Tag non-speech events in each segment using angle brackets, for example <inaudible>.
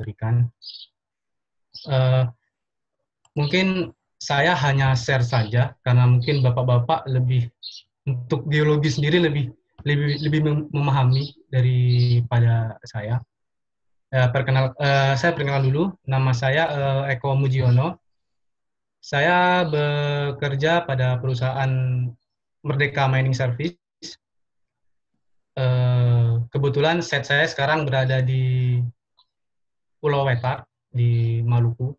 berikan. Uh, eh, mungkin saya hanya share saja karena mungkin bapak-bapak lebih untuk geologi sendiri lebih lebih lebih memahami daripada saya. Uh, perkenal, uh, saya perkenalkan dulu. Nama saya uh, Eko Mujiono. Saya bekerja pada perusahaan Merdeka Mining Service. kebetulan set saya sekarang berada di Pulau Wetar di Maluku.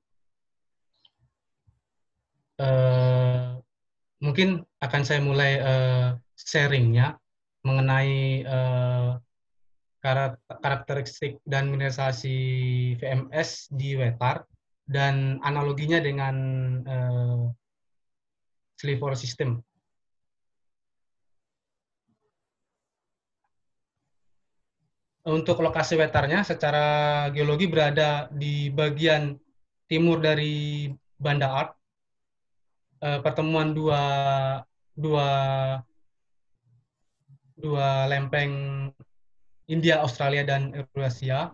Uh, mungkin akan saya mulai uh, sharingnya mengenai uh, karakteristik dan mineralisasi VMS di Wetar dan analoginya dengan uh, sliver System Untuk lokasi wetarnya secara geologi berada di bagian timur dari Banda Art. E, eh, pertemuan dua dua dua lempeng India, Australia dan Eurasia.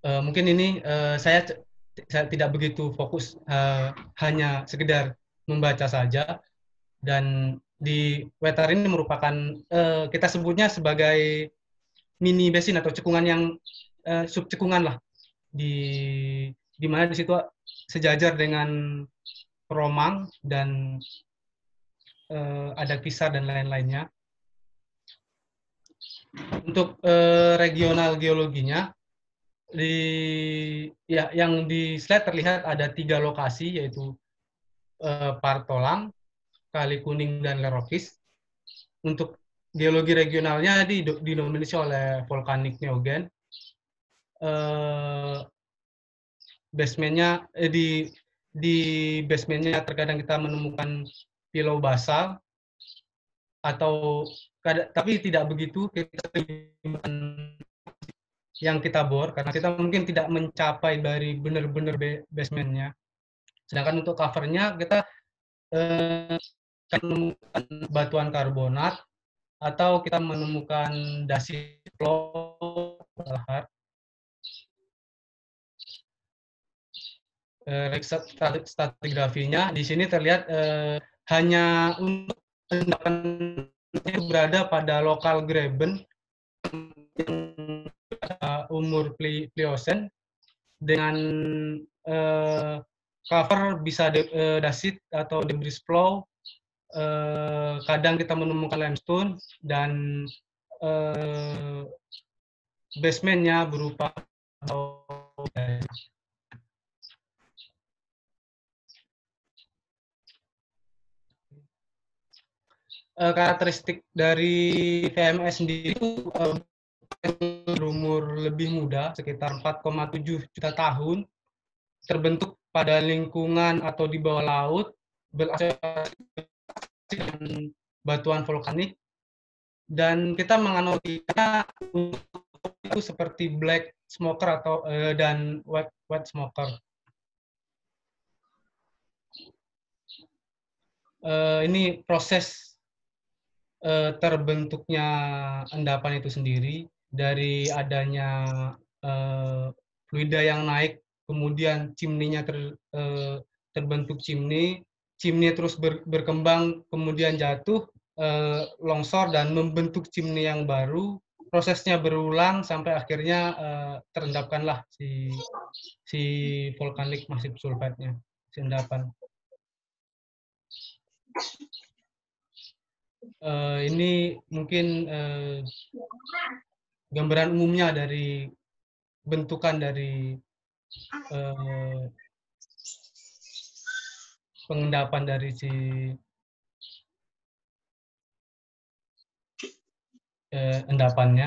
E, mungkin ini e, saya saya tidak begitu fokus e, hanya sekedar membaca saja dan di wetar ini merupakan uh, kita sebutnya sebagai mini basin atau cekungan yang uh, cekungan lah di di mana di situ sejajar dengan Romang dan uh, ada Kisar dan lain-lainnya. Untuk uh, regional geologinya di ya yang di slide terlihat ada tiga lokasi yaitu uh, Partolang, Kali Kuning, dan Lerokis. Untuk geologi regionalnya di dinominasi oleh vulkanik Neogen. Uh, basementnya eh, di di basementnya terkadang kita menemukan pilau basal atau tapi tidak begitu kita yang kita bor karena kita mungkin tidak mencapai dari benar-benar basementnya. Sedangkan untuk covernya kita eh, kita menemukan batuan karbonat atau kita menemukan dasi lahar eh, stratigrafinya di sini terlihat eh, hanya untuk berada pada lokal graben umur Pliosen dengan eh, cover bisa de, eh, dasit atau debris flow Eh, kadang kita menemukan limestone dan uh, eh, basementnya berupa uh, karakteristik dari VMS sendiri itu berumur lebih muda, sekitar 4,7 juta tahun, terbentuk pada lingkungan atau di bawah laut, berasal dengan batuan vulkanik dan kita menganalogikannya itu seperti black smoker atau uh, dan white white smoker. Uh, ini proses uh, terbentuknya endapan itu sendiri dari adanya uh, fluida yang naik, kemudian cimninya ter, uh, terbentuk cimni, chimney terus ber, berkembang kemudian jatuh eh, longsor dan membentuk chimney yang baru prosesnya berulang sampai akhirnya eh, terendapkanlah si si volkanik masif sulfatnya si endapan eh, ini mungkin eh, gambaran umumnya dari bentukan dari eh, pengendapan dari si eh, endapannya.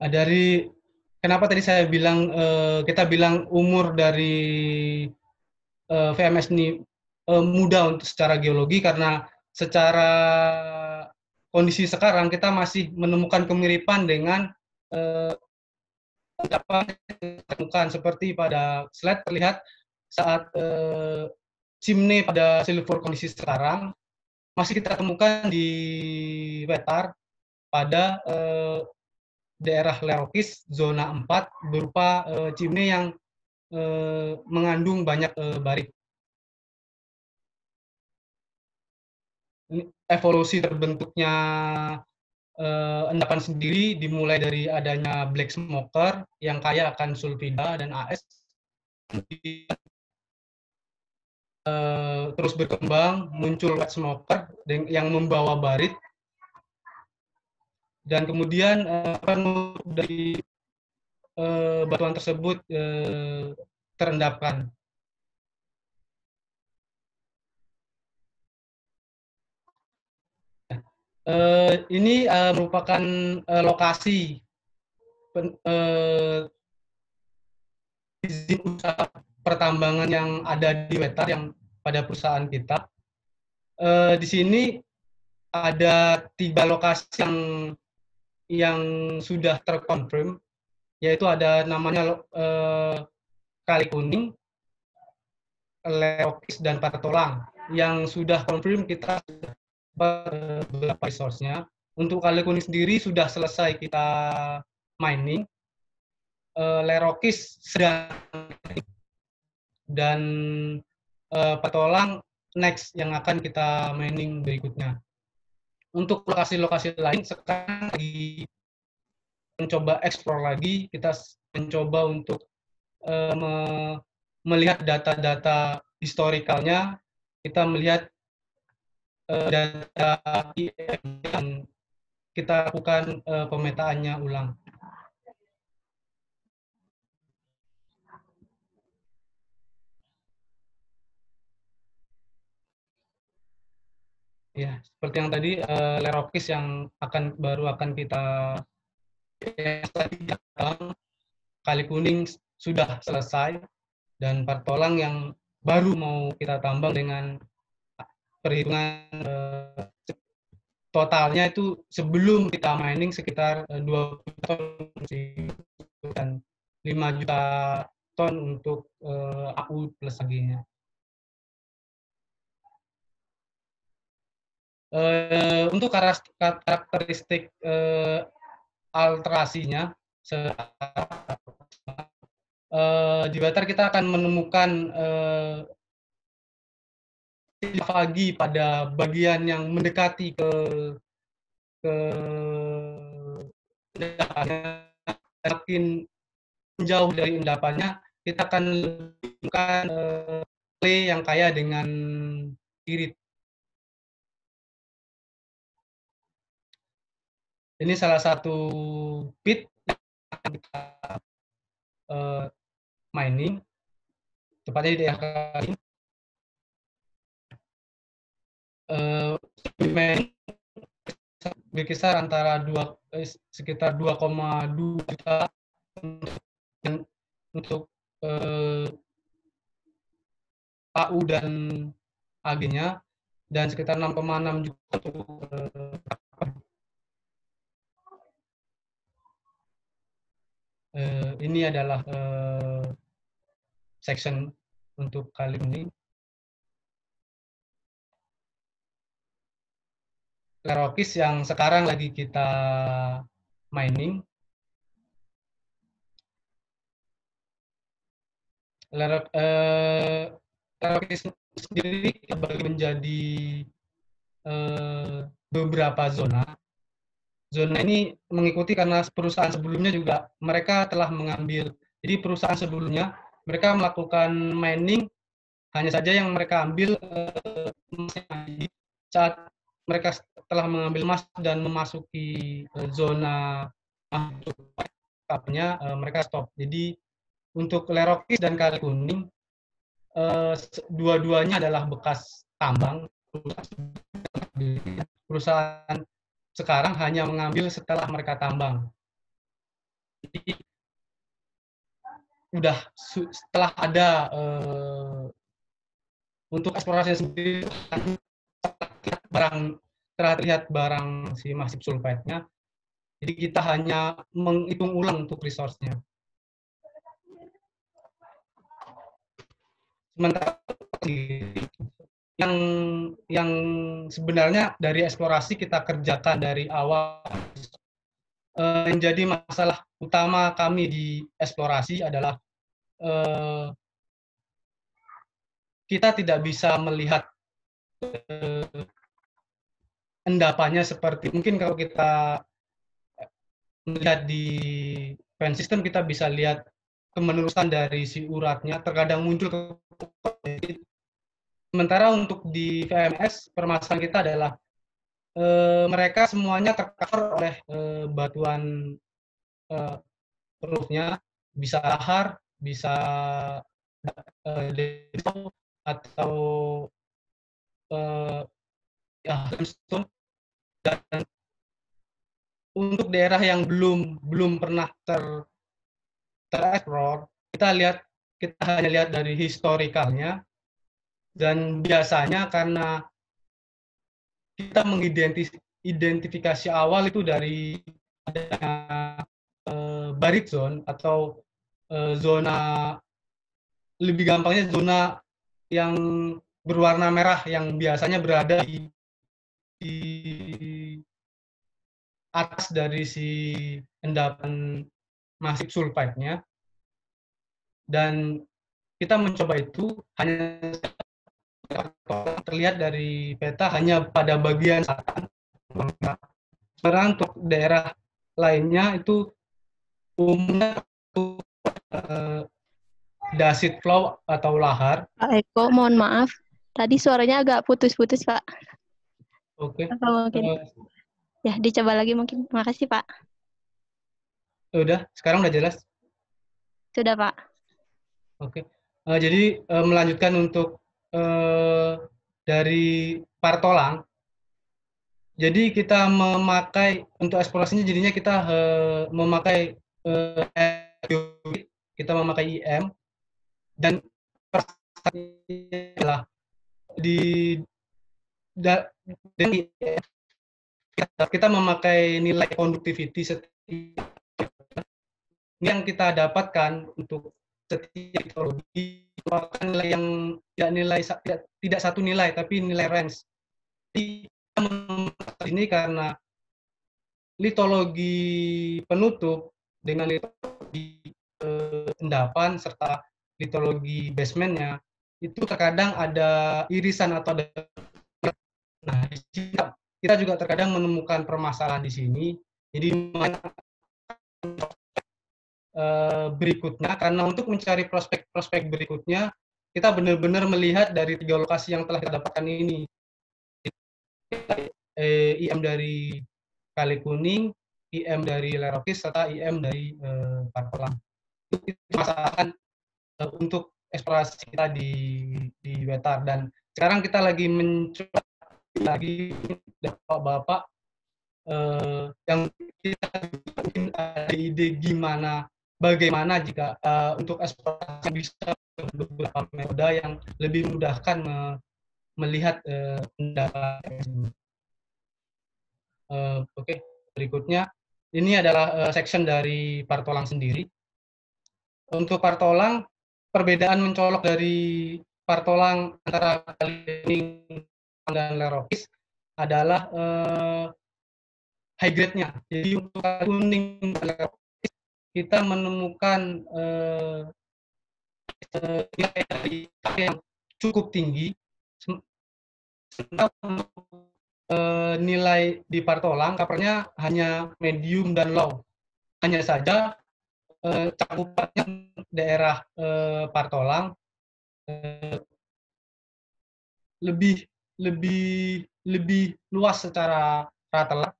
Nah, dari kenapa tadi saya bilang eh, kita bilang umur dari uh, eh, VMS ini uh, mudah untuk secara geologi karena secara kondisi sekarang kita masih menemukan kemiripan dengan uh, apa temukan seperti pada slide terlihat saat uh, Cimne pada silver kondisi sekarang masih kita temukan di Wetar pada uh, daerah Lerokis zona 4 berupa uh, cimne yang Eh, mengandung banyak eh, barik. Evolusi terbentuknya eh, endapan sendiri dimulai dari adanya black smoker yang kaya akan sulfida dan AS terus berkembang, muncul white smoker yang membawa barit, dan kemudian dari eh, batuan tersebut eh, terendapkan. Eh, ini eh, merupakan eh, lokasi pen, eh, izin usaha pertambangan yang ada di Wetar yang pada perusahaan kita. Eh, di sini ada tiga lokasi yang yang sudah terkonfirm yaitu ada namanya uh, kali kuning, leokis dan patolang yang sudah confirm kita beberapa resource-nya. Untuk kali kuning sendiri sudah selesai kita mining. Uh, eh, lerokis sedang dan uh, eh, patolang next yang akan kita mining berikutnya. Untuk lokasi-lokasi lain sekarang lagi mencoba eksplor lagi, kita mencoba untuk uh, me melihat data-data historikalnya, kita melihat uh, data IM yang kita lakukan uh, pemetaannya ulang. Ya, seperti yang tadi uh, Lerokis yang akan baru akan kita kali kuning sudah selesai dan partolang yang baru mau kita tambang dengan perhitungan eh, totalnya itu sebelum kita mining sekitar 2 eh, ton dan 5 juta ton untuk eh, AU plus lagi Uh, untuk karakteristik uh, alterasinya eh, di water kita akan menemukan pagi eh, pada bagian yang mendekati ke ke makin jauh dari endapannya kita akan menemukan uh, yang kaya dengan irit Ini salah satu bit yang kita uh, mining, tepatnya di daerah kain Uh, eh, mining berkisar antara dua eh, sekitar 2,2 juta dan untuk eh, AU dan AG-nya dan sekitar 6,6 juta untuk eh, uh, ini adalah uh, section untuk kali ini. Lerokis yang sekarang lagi kita mining. Lerokis eh, sendiri terbagi menjadi beberapa zona zona ini mengikuti karena perusahaan sebelumnya juga mereka telah mengambil. Jadi perusahaan sebelumnya mereka melakukan mining hanya saja yang mereka ambil eh, saat mereka telah mengambil emas dan memasuki eh, zona kapnya eh, mereka stop. Jadi untuk Lerokis dan Kali Kuning dua-duanya adalah bekas tambang perusahaan sekarang hanya mengambil setelah mereka tambang. Jadi, udah setelah ada uh, untuk eksplorasi sendiri terlihat barang terlihat barang si masif sulfatnya. Jadi kita hanya menghitung ulang untuk resource-nya. Sementara yang yang sebenarnya dari eksplorasi kita kerjakan dari awal menjadi eh, yang masalah utama kami di eksplorasi adalah eh, kita tidak bisa melihat eh, endapannya seperti mungkin kalau kita melihat di pen system kita bisa lihat kemenurusan dari si uratnya terkadang muncul Sementara untuk di VMS permasalahan kita adalah e, mereka semuanya tercover oleh e, batuan e, perutnya bisa lahar, bisa e, depo, atau e, ya, Dan untuk daerah yang belum belum pernah ter tereksplor, kita lihat kita hanya lihat dari historikalnya dan biasanya karena kita mengidentifikasi awal itu dari adanya eh, barit zone atau eh, zona lebih gampangnya zona yang berwarna merah yang biasanya berada di, di atas dari si endapan masif sulfide-nya. Dan kita mencoba itu hanya terlihat dari peta hanya pada bagian selatan. Sementara untuk daerah lainnya itu umumnya eh, dasit flow atau lahar. Pak Eko, mohon maaf. Tadi suaranya agak putus-putus, Pak. Oke. Okay. mungkin. Uh, ya, dicoba lagi mungkin. Makasih, Pak. Sudah, ya sekarang udah jelas? Sudah, Pak. Oke. Okay. Uh, eh, jadi uh, melanjutkan untuk eh, dari Partolang. Jadi kita memakai untuk eksplorasinya jadinya kita eh, memakai eh, kita memakai IM dan adalah di da, dan kita, kita memakai nilai conductivity setiap yang kita dapatkan untuk setiap ideologi keluarkan nilai yang tidak nilai tidak, tidak satu nilai tapi nilai range. Kita ini karena litologi penutup dengan litologi eh, endapan serta litologi basementnya itu terkadang ada irisan atau ada nah kita juga terkadang menemukan permasalahan di sini jadi Eh, berikutnya karena untuk mencari prospek-prospek berikutnya kita benar-benar melihat dari tiga lokasi yang telah kita dapatkan ini eh, IM dari Kali Kuning, IM dari Lerokis, serta IM dari eh, Parpelang. Itu masakan eh, untuk eksplorasi kita di di Wetar dan sekarang kita lagi mencoba lagi bapak-bapak eh, yang kita mungkin ada ide gimana bagaimana jika uh, untuk eksplorasi bisa beberapa metode yang lebih memudahkan me melihat uh, Uh, Oke, okay. berikutnya ini adalah uh, section dari partolang sendiri. Untuk partolang, perbedaan mencolok dari partolang antara Kalining dan Lerokis adalah uh, high grade-nya. Jadi untuk kuning kita menemukan eh, nilai yang cukup tinggi eh, nilai di partolang kapernya hanya medium dan low hanya saja eh, cakupannya daerah eh, partolang eh, lebih lebih lebih luas secara rata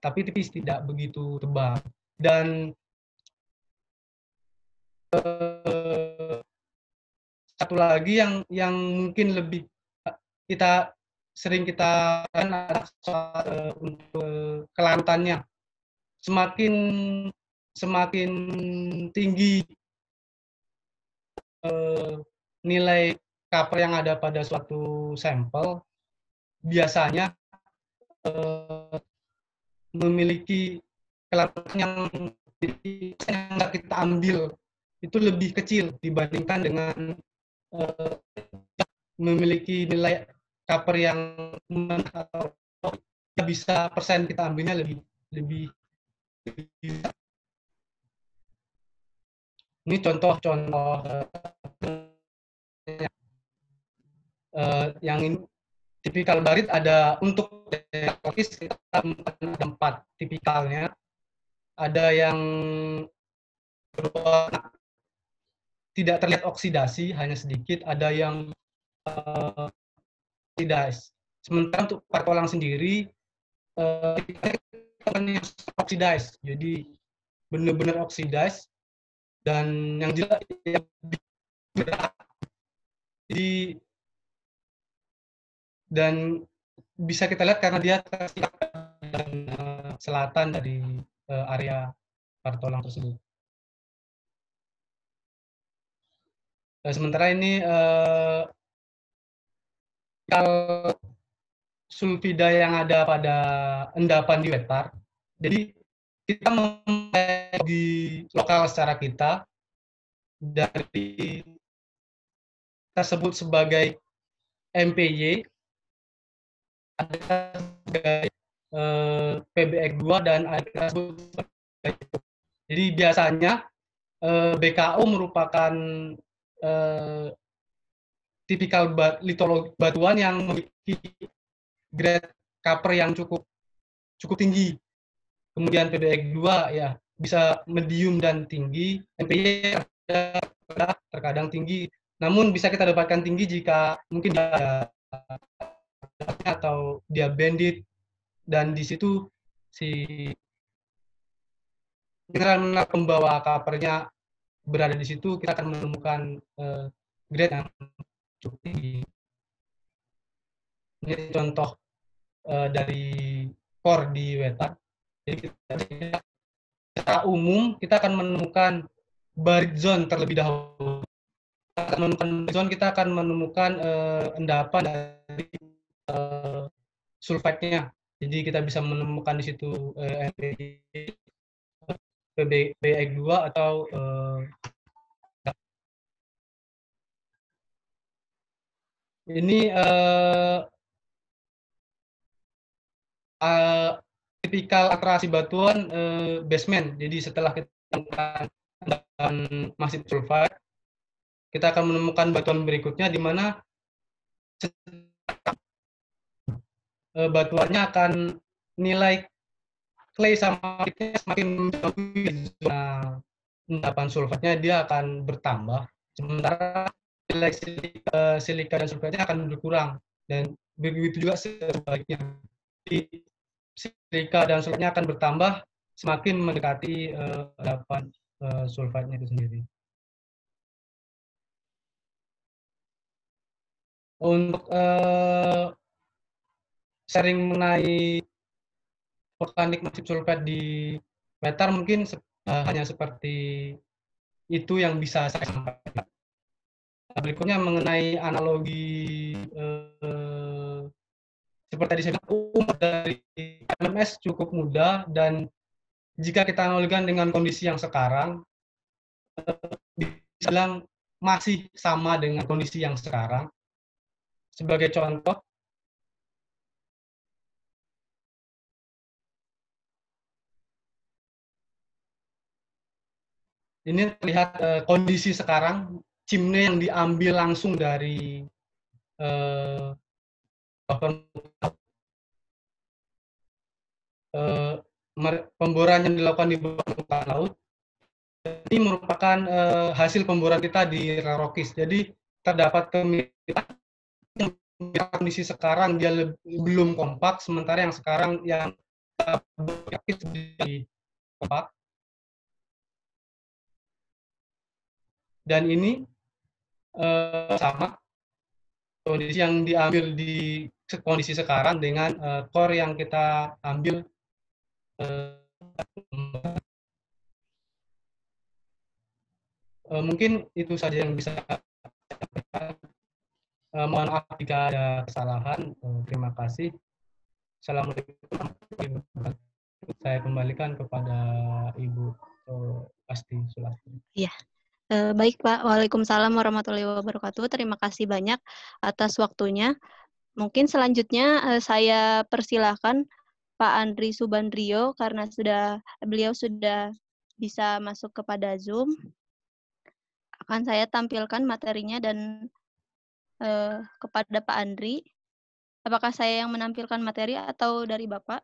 tapi tipis tidak begitu tebal dan uh, satu lagi yang yang mungkin lebih eh, kita sering kita kan untuk kelantannya semakin semakin tinggi uh, nilai cover yang ada pada suatu sampel biasanya uh, memiliki kelas yang yang kita ambil itu lebih kecil dibandingkan dengan uh, memiliki nilai cover yang kita bisa persen kita ambilnya lebih lebih, lebih. ini contoh-contoh uh, eh, yang tipikal barit ada untuk kita tempat empat tipikalnya ada yang berwarna tidak terlihat oksidasi hanya sedikit, ada yang uh, eh, tidak. Sementara untuk parkolang sendiri uh, oksidasi, jadi benar-benar oksidasi dan yang jelas yang jadi dan bisa kita lihat karena dia tersiap selatan dari area Kartolang tersebut. Eh, sementara ini kal eh, sulfida yang ada pada endapan di wetar. Jadi kita memulai di lokal secara kita dari tersebut sebagai MPY ada sebagai PBE eh, PBX2 dan Jadi biasanya eh, BKO merupakan eh, tipikal litologi batuan yang memiliki grade cover yang cukup cukup tinggi. Kemudian PBX2 ya bisa medium dan tinggi, MPY terkadang tinggi, namun bisa kita dapatkan tinggi jika mungkin dia atau dia bandit dan di situ si dengan pembawa kapernya berada di situ kita akan menemukan uh, eh, grade yang cukup tinggi. Ini contoh uh, dari core di Weta. Jadi kita, secara umum kita akan menemukan barit zone terlebih dahulu. Kita akan menemukan zone kita akan menemukan uh, endapan dari uh, sulfatnya jadi kita bisa menemukan di situ eh, 2 atau eh, ini eh, eh, tipikal atrasi batuan eh, basement. Jadi setelah kita menemukan masih sulfat, kita akan menemukan batuan berikutnya di mana Eh, batuannya akan nilai clay sama semakin lebih zona endapan sulfatnya dia akan bertambah sementara nilai silika, silika dan sulfatnya akan berkurang dan begitu juga sebaliknya silika dan sulfatnya akan bertambah semakin mendekati uh, endapan uh, sulfatnya itu sendiri untuk uh, sharing mengenai vulkanik masif sulfat di meter mungkin uh, hanya seperti itu yang bisa saya sampaikan. Berikutnya mengenai analogi uh, seperti tadi saya bilang umur dari MMS cukup muda dan jika kita analogikan dengan kondisi yang sekarang eh, bisa bilang masih sama dengan kondisi yang sekarang. Sebagai contoh, ini terlihat uh, kondisi sekarang cimne yang diambil langsung dari uh, uh, pemboran yang dilakukan di bawah permukaan laut ini merupakan uh, hasil pemboran kita di Rarokis. Jadi terdapat kemiripan kondisi sekarang dia belum kompak, sementara yang sekarang yang uh, kompak dan ini uh, sama kondisi yang diambil di kondisi sekarang dengan uh, core yang kita ambil uh, uh, mungkin itu saja yang bisa uh, mohon maaf jika ada kesalahan uh, terima kasih Assalamualaikum saya kembalikan kepada Ibu uh, Asti Sulastri. Iya. Eh, baik Pak, Waalaikumsalam warahmatullahi wabarakatuh. Terima kasih banyak atas waktunya. Mungkin selanjutnya eh, saya persilahkan Pak Andri Subandrio karena sudah beliau sudah bisa masuk kepada Zoom. Akan saya tampilkan materinya dan eh, kepada Pak Andri. Apakah saya yang menampilkan materi atau dari Bapak?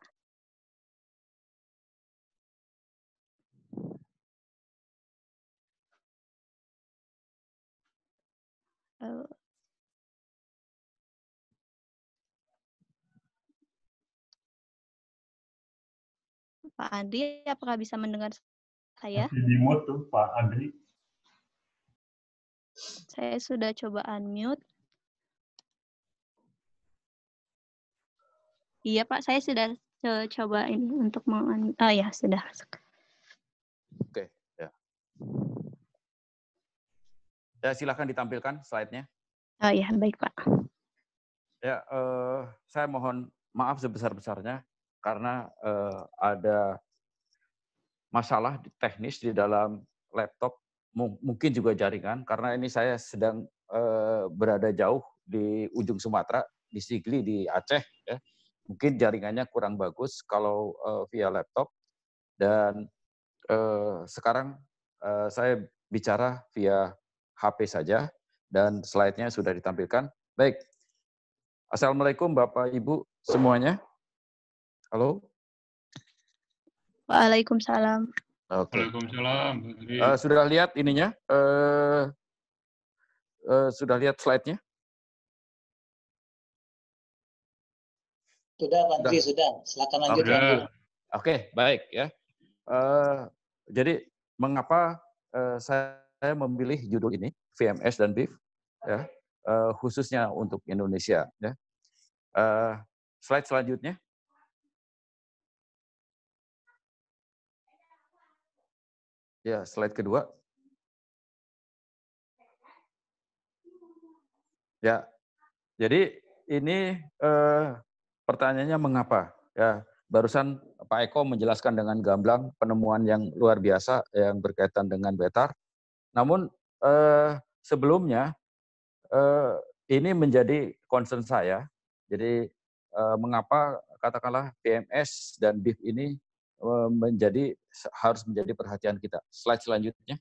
Pak Andri, apakah bisa mendengar saya? di mute tuh, Pak Andri. Saya sudah coba unmute. Iya, Pak. Saya sudah coba ini untuk meng... Oh, ya, sudah Oke, okay, ya. Yeah. Ya, silahkan ditampilkan slide-nya. Oh ya, baik Pak. Ya, eh, saya mohon maaf sebesar-besarnya karena eh, ada masalah teknis di dalam laptop, mungkin juga jaringan, karena ini saya sedang eh, berada jauh di ujung Sumatera, di Sigli, di Aceh. Ya. Mungkin jaringannya kurang bagus kalau eh, via laptop. Dan eh, sekarang eh, saya bicara via HP saja dan slide-nya sudah ditampilkan. Baik. Assalamualaikum Bapak Ibu semuanya. Halo. Waalaikumsalam. Okay. Waalaikumsalam. Uh, sudah lihat ininya? Uh, uh, sudah lihat slide-nya? Sudah, Pak sudah. sudah. Silakan lanjut. Oke, okay, baik ya. Uh, jadi mengapa uh, saya saya memilih judul ini VMS dan BIF ya uh, khususnya untuk Indonesia ya. Uh, slide selanjutnya. Ya, slide kedua. Ya. Jadi ini uh, pertanyaannya mengapa? Ya, barusan Pak Eko menjelaskan dengan gamblang penemuan yang luar biasa yang berkaitan dengan betar. Namun eh, sebelumnya eh, ini menjadi concern saya. Jadi eh, mengapa katakanlah PMS dan BIF ini eh, menjadi harus menjadi perhatian kita. Slide selanjutnya.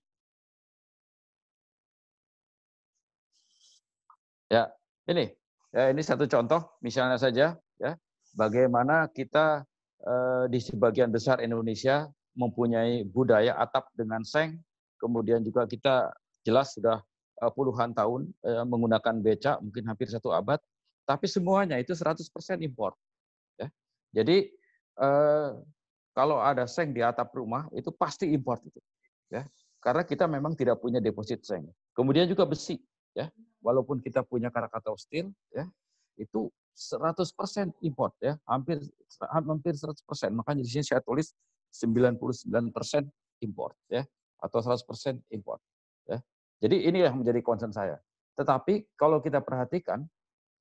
Ya, ini ya, ini satu contoh misalnya saja ya bagaimana kita eh, di sebagian besar Indonesia mempunyai budaya atap dengan seng kemudian juga kita jelas sudah eh, puluhan tahun eh, menggunakan beca mungkin hampir satu abad, tapi semuanya itu 100% impor. Ya. Jadi eh, kalau ada seng di atap rumah itu pasti impor itu. Ya. Karena kita memang tidak punya deposit seng. Kemudian juga besi, ya. Walaupun kita punya Krakatau steel, ya, itu 100% import ya, hampir hampir 100%. Makanya di sini saya tulis 99% import ya atau 100% import. Ya. Jadi ini yang menjadi concern saya. Tetapi kalau kita perhatikan,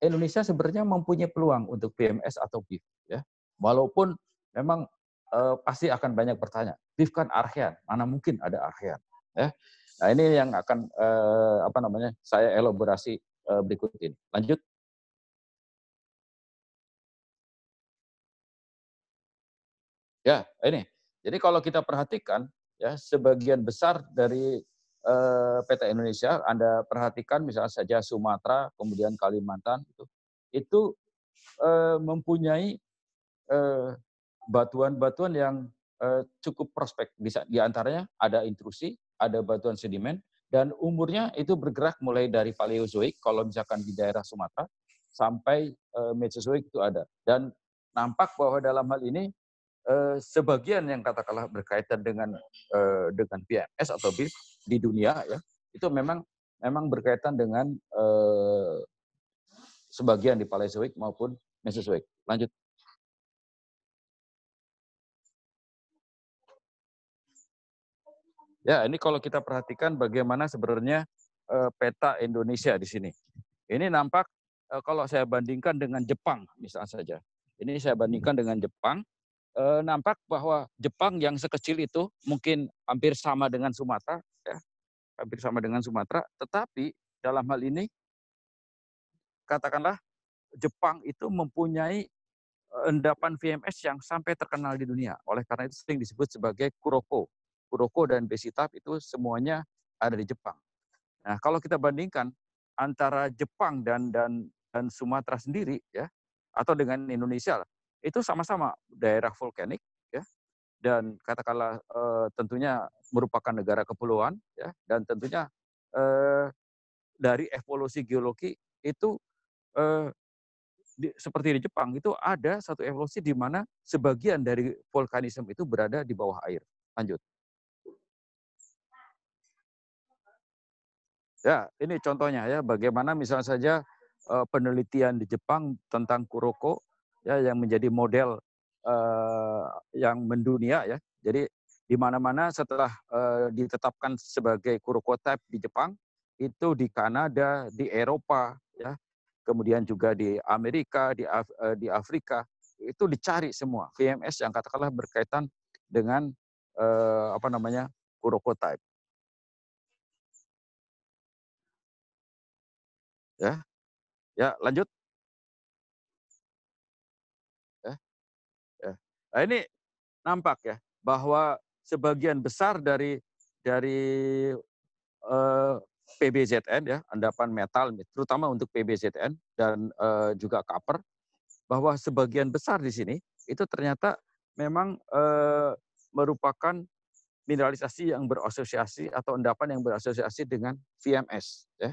Indonesia sebenarnya mempunyai peluang untuk PMS atau BIF Ya. Walaupun memang eh, pasti akan banyak bertanya, beef kan archean, mana mungkin ada archean. Ya. Nah ini yang akan eh, apa namanya saya elaborasi eh, berikut ini. Lanjut. Ya, ini. Jadi kalau kita perhatikan, ya sebagian besar dari eh, PT Indonesia Anda perhatikan misalnya saja Sumatera kemudian Kalimantan itu itu eh, mempunyai batuan eh, batuan-batuan yang eh, cukup prospek bisa diantaranya ada intrusi ada batuan sedimen dan umurnya itu bergerak mulai dari Paleozoik kalau misalkan di daerah Sumatera sampai eh, Mesozoik itu ada dan nampak bahwa dalam hal ini eh, sebagian yang katakanlah berkaitan dengan eh, dengan PMS atau BIS di dunia ya itu memang memang berkaitan dengan eh, sebagian di Paleozoik maupun Mesozoik. Lanjut. Ya, ini kalau kita perhatikan bagaimana sebenarnya eh, peta Indonesia di sini. Ini nampak eh, kalau saya bandingkan dengan Jepang misalnya saja. Ini saya bandingkan dengan Jepang e, nampak bahwa Jepang yang sekecil itu mungkin hampir sama dengan Sumatera, ya, hampir sama dengan Sumatera, tetapi dalam hal ini katakanlah Jepang itu mempunyai eh, endapan VMS yang sampai terkenal di dunia. Oleh karena itu sering disebut sebagai Kuroko. Kuroko dan Besitap itu semuanya ada di Jepang. Nah, kalau kita bandingkan antara Jepang dan dan dan Sumatera sendiri ya atau dengan Indonesia itu sama-sama daerah vulkanik ya dan katakanlah e, tentunya merupakan negara kepulauan ya dan tentunya e, dari evolusi geologi itu e, di, seperti di Jepang itu ada satu evolusi di mana sebagian dari vulkanisme itu berada di bawah air. Lanjut. Ya, ini contohnya ya bagaimana misalnya saja penelitian di Jepang tentang Kuroko ya yang menjadi model uh, yang mendunia ya. Jadi di mana-mana setelah uh, ditetapkan sebagai kurokotep di Jepang itu di Kanada, di Eropa ya, kemudian juga di Amerika, di Af eh, di Afrika itu dicari semua VMS yang katakanlah berkaitan dengan uh, apa namanya kurokotep. Ya. Ya, lanjut. Nah, ini nampak ya bahwa sebagian besar dari dari eh, PBZN ya, endapan metal terutama untuk PBZN dan eh, juga copper bahwa sebagian besar di sini itu ternyata memang eh, merupakan mineralisasi yang berasosiasi atau endapan yang berasosiasi dengan VMS ya.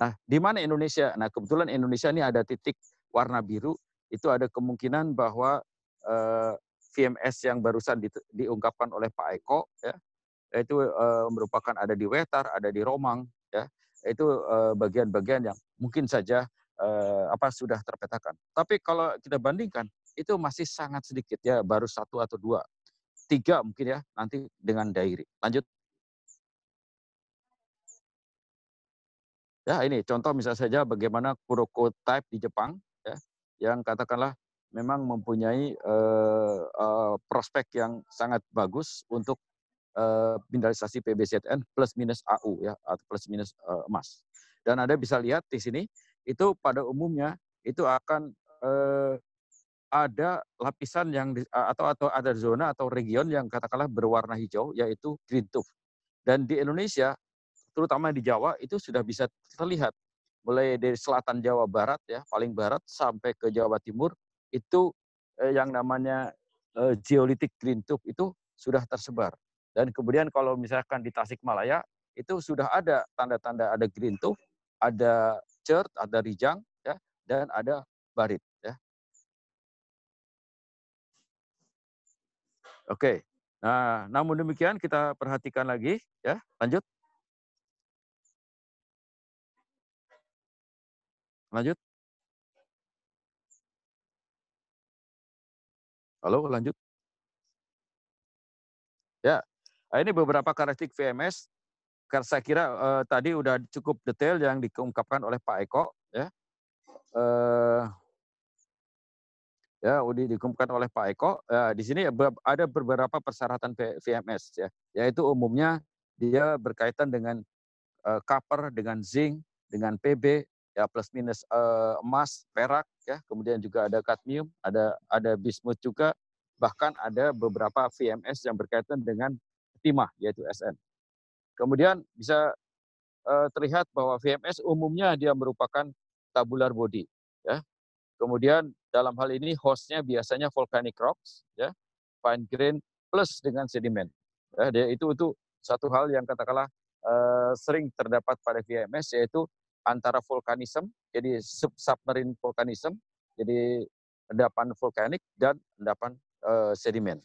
Nah, di mana Indonesia? Nah, kebetulan Indonesia ini ada titik warna biru, itu ada kemungkinan bahwa eh, VMS yang barusan di, diungkapkan oleh Pak Eko ya itu uh, merupakan ada di Wetar, ada di Romang ya. Itu bagian eh, bagian-bagian yang mungkin saja uh, apa sudah terpetakan. Tapi kalau kita bandingkan itu masih sangat sedikit ya, baru satu atau dua. Tiga mungkin ya nanti dengan dairi. Lanjut. Ya, ini contoh misalnya saja bagaimana Kuroko type di Jepang ya, yang katakanlah memang mempunyai uh, uh, prospek yang sangat bagus untuk uh, mineralisasi PBZN plus minus AU ya atau plus minus uh, emas. Dan Anda bisa lihat di sini itu pada umumnya itu akan uh, ada lapisan yang di, atau atau ada zona atau region yang katakanlah berwarna hijau yaitu green tuff. Dan di Indonesia terutama di Jawa itu sudah bisa terlihat mulai dari selatan Jawa Barat ya paling barat sampai ke Jawa Timur itu eh, yang namanya eh, geolitik green tube itu sudah tersebar. Dan kemudian kalau misalkan di Tasikmalaya itu sudah ada tanda-tanda ada green tube, ada chert, ada rijang, ya, dan ada barit. Ya. Oke, nah namun demikian kita perhatikan lagi, ya, lanjut. Lanjut. Halo, lanjut. Ya, ah, ini beberapa karakteristik VMS. Karena Saya kira eh, tadi udah cukup detail yang diungkapkan oleh Pak Eko. Ya, eh, ya udah diungkapkan oleh Pak Eko. Ya, di sini ada beberapa persyaratan VMS, ya, yaitu umumnya dia berkaitan dengan eh, copper, dengan zinc, dengan PB, ya plus minus uh, emas, perak ya, kemudian juga ada kadmium, ada ada bismut juga, bahkan ada beberapa VMS yang berkaitan dengan timah yaitu SN. Kemudian bisa uh, terlihat bahwa VMS umumnya dia merupakan tabular body ya. Kemudian dalam hal ini hostnya biasanya volcanic rocks ya, fine grain plus dengan sedimen. Ya, itu itu satu hal yang katakanlah uh, sering terdapat pada VMS yaitu antara vulkanisme jadi submarine vulkanisme jadi endapan vulkanik dan endapan uh, sedimen.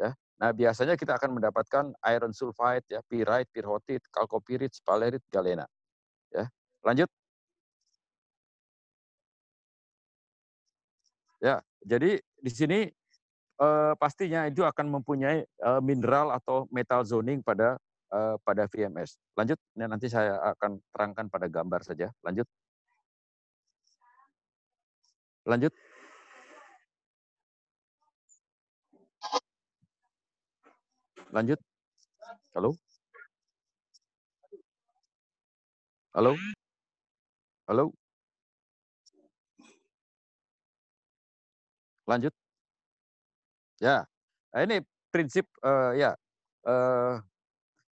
Ya. Nah, biasanya kita akan mendapatkan iron sulfide, ya, pyrite, pirhotit, kalkopirit, spalerit, galena. Ya. Lanjut. Ya, jadi di sini eh, pastinya itu akan mempunyai eh, mineral atau metal zoning pada Eh, pada VMS. Lanjut, ini nanti saya akan terangkan pada gambar saja. Lanjut. Lanjut. Lanjut. Halo. Halo. Halo. Lanjut. Ya. Nah, ini prinsip uh, ya uh,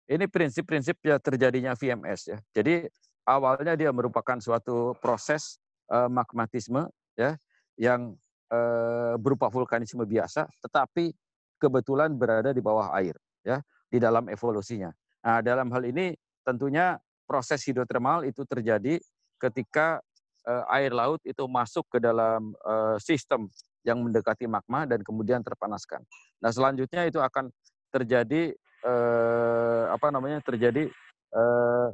ini prinsip-prinsip ya terjadinya VMS ya. Jadi awalnya dia merupakan suatu proses uh, magmatisme ya yang uh, berupa vulkanisme biasa, tetapi kebetulan berada di bawah air ya di dalam evolusinya. Nah, dalam hal ini tentunya proses hidrotermal itu terjadi ketika uh, air laut itu masuk ke dalam uh, sistem yang mendekati magma dan kemudian terpanaskan. Nah, selanjutnya itu akan terjadi eh, apa namanya terjadi eh,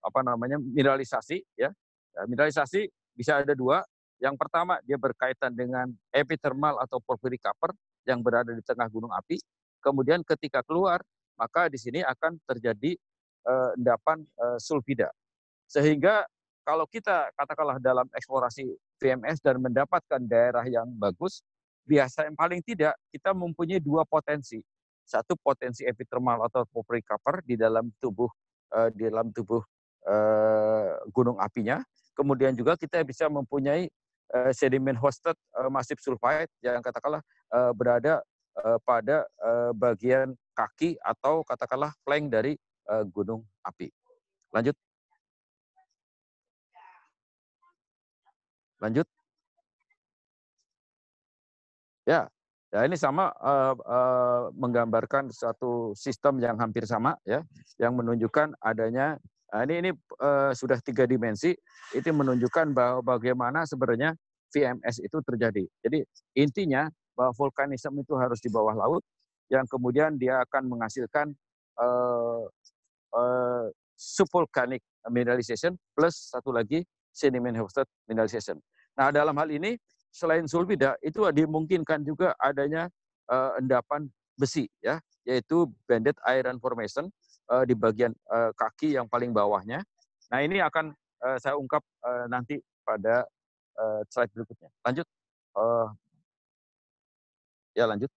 apa namanya mineralisasi ya. Nah, mineralisasi bisa ada dua. Yang pertama dia berkaitan dengan epithermal atau porphyric copper yang berada di tengah gunung api. Kemudian ketika keluar maka di sini akan terjadi eh, endapan eh, sulfida. Sehingga kalau kita katakanlah dalam eksplorasi VMS dan mendapatkan daerah yang bagus, biasa yang paling tidak kita mempunyai dua potensi satu potensi epitermal atau porphyry cover di dalam tubuh uh, di dalam tubuh uh, gunung apinya. Kemudian juga kita bisa mempunyai uh, eh, sedimen hosted uh, masif sulfide yang katakanlah uh, berada uh, pada uh, bagian kaki atau katakanlah flank dari uh, gunung api. Lanjut. Lanjut. Ya, Ya, ini sama uh, uh, menggambarkan satu sistem yang hampir sama ya, yang menunjukkan adanya uh, ini ini uh, sudah tiga dimensi. Itu menunjukkan bahwa bagaimana sebenarnya VMS itu terjadi. Jadi intinya bahwa vulkanisme itu harus di bawah laut, yang kemudian dia akan menghasilkan uh, uh, subvolcanic mineralization plus satu lagi sediment hosted mineralization. Nah dalam hal ini selain sulfida itu dimungkinkan juga adanya uh, endapan besi ya, yaitu banded iron formation uh, di bagian uh, kaki yang paling bawahnya. Nah, ini akan uh, saya ungkap uh, nanti pada uh, slide berikutnya. Lanjut. Uh, ya, lanjut.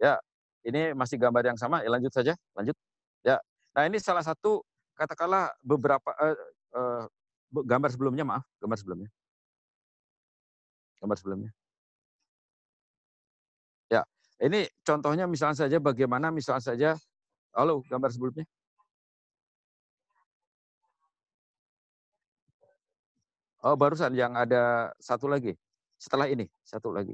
Ya, ini masih gambar yang sama, ya lanjut saja, lanjut. Ya. Nah, ini salah satu katakanlah beberapa uh, uh, gambar sebelumnya maaf, gambar sebelumnya gambar sebelumnya. Ya, ini contohnya misalnya saja bagaimana misalnya saja, halo gambar sebelumnya. Oh, barusan yang ada satu lagi. Setelah ini, satu lagi.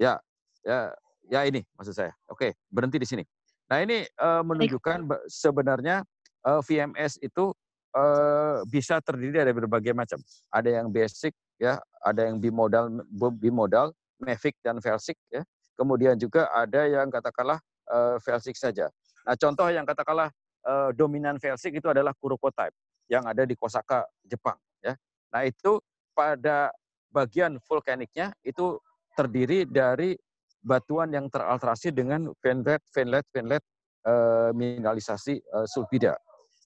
Ya, ya, ya ini maksud saya. Oke, berhenti di sini. Nah, ini uh, menunjukkan sebenarnya uh, eh, VMS itu Eh, bisa terdiri dari berbagai macam. Ada yang basic ya, ada yang bimodal bimodal, mavic dan versic ya. Kemudian juga ada yang katakanlah uh, eh, Velsic saja. Nah, contoh yang katakanlah uh, dominan Velsic itu adalah type yang ada di Kosaka Jepang ya. Nah, itu pada bagian vulkaniknya itu terdiri dari batuan yang teralterasi dengan vanlet vanlet vanlet uh, mineralisasi uh, sulfida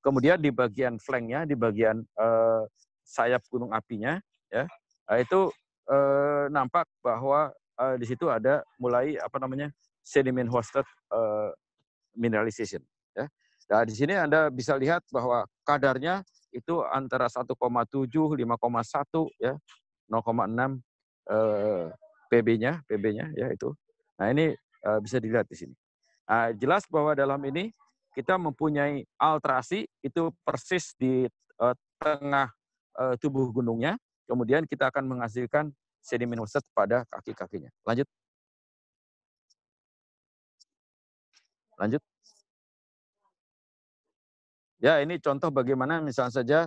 Kemudian di bagian flanknya, di bagian eh, sayap gunung apinya, ya eh, itu eh, nampak bahwa eh, di situ ada mulai apa namanya sediment hosted eh, mineralization. Ya. Nah, di sini Anda bisa lihat bahwa kadarnya itu antara 1,7, 5,1, ya, 0,6 eh, PB-nya, PB-nya ya itu. Nah ini eh, bisa dilihat di sini. Nah, jelas bahwa dalam ini kita mempunyai alterasi itu persis di uh, tengah uh, tubuh gunungnya. Kemudian kita akan menghasilkan sedimen khusus pada kaki-kakinya. Lanjut. Lanjut. Ya, ini contoh bagaimana misalnya saja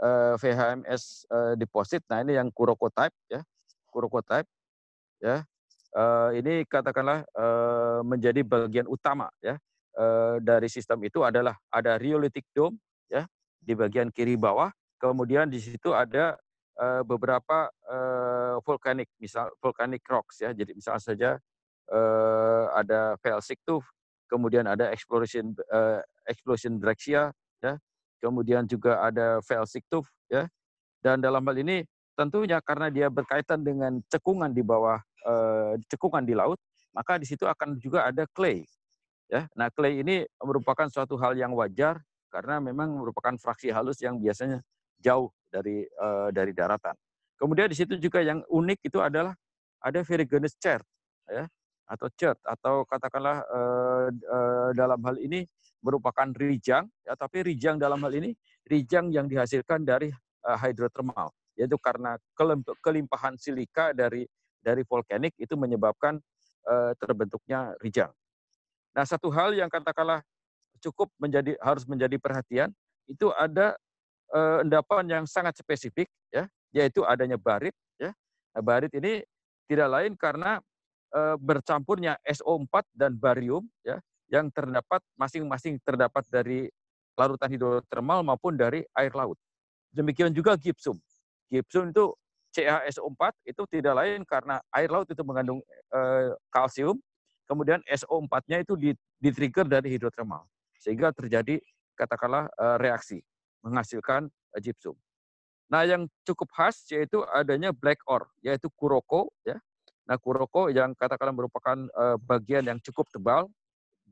uh, eh, VHMS uh, deposit. Nah, ini yang Kuroko type ya. Kuroko type ya. Uh, ini katakanlah uh, menjadi bagian utama ya Eh, dari sistem itu adalah ada rheolitic dome ya di bagian kiri bawah, kemudian di situ ada eh, beberapa eh, volcanic misal volcanic rocks ya. Jadi misal saja eh, ada felsic tuh, kemudian ada explosion eh, explosion breccia ya. Kemudian juga ada felsic tuh ya. Dan dalam hal ini tentunya karena dia berkaitan dengan cekungan di bawah eh, cekungan di laut, maka di situ akan juga ada clay Ya, nah clay ini merupakan suatu hal yang wajar karena memang merupakan fraksi halus yang biasanya jauh dari uh, dari daratan. Kemudian di situ juga yang unik itu adalah ada ferruginous chert ya atau chert atau katakanlah uh, uh, dalam hal ini merupakan rijang ya tapi rijang dalam hal ini rijang yang dihasilkan dari uh, hidrotermal yaitu karena kelimpahan silika dari dari volkanik itu menyebabkan uh, terbentuknya rijang. Nah, satu hal yang katakanlah cukup menjadi harus menjadi perhatian itu ada eh, endapan yang sangat spesifik ya, yaitu adanya barit ya. Nah, barit ini tidak lain karena eh, bercampurnya SO4 dan barium ya yang terdapat masing-masing terdapat dari larutan hidrotermal maupun dari air laut. Demikian juga gipsum gipsum itu caso 4 itu tidak lain karena air laut itu mengandung e, kalsium kemudian SO4-nya itu di-trigger dari hidrotermal. Sehingga terjadi katakanlah eh, reaksi menghasilkan eh, gypsum. Nah, yang cukup khas yaitu adanya black ore, yaitu kuroko ya. Nah, kuroko yang katakanlah merupakan eh, bagian yang cukup tebal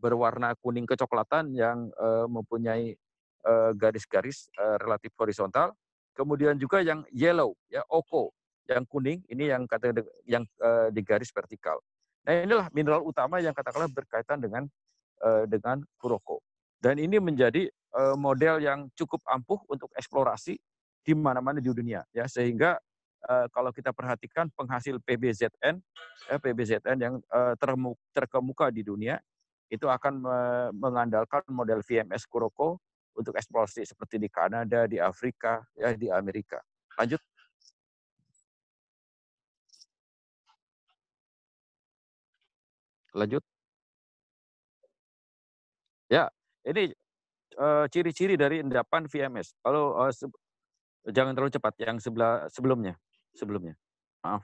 berwarna kuning kecoklatan yang mempunyai garis-garis relatif horizontal. Kemudian juga yang yellow ya, oko yang kuning ini yang kata yang digaris vertikal. Nah inilah mineral utama yang katakanlah berkaitan dengan eh, dengan Kuroko. Dan ini menjadi eh, model yang cukup ampuh untuk eksplorasi di mana-mana di dunia ya sehingga eh, kalau kita perhatikan penghasil PBZN ya, PBZN yang terkemuka di dunia itu akan mengandalkan model VMS Kuroko untuk eksplorasi seperti di Kanada, di Afrika, ya di Amerika. Lanjut. Lanjut. Ya, ini ciri-ciri uh, dari endapan VMS. Kalau uh, jangan terlalu cepat yang sebelah sebelumnya, sebelumnya. Maaf.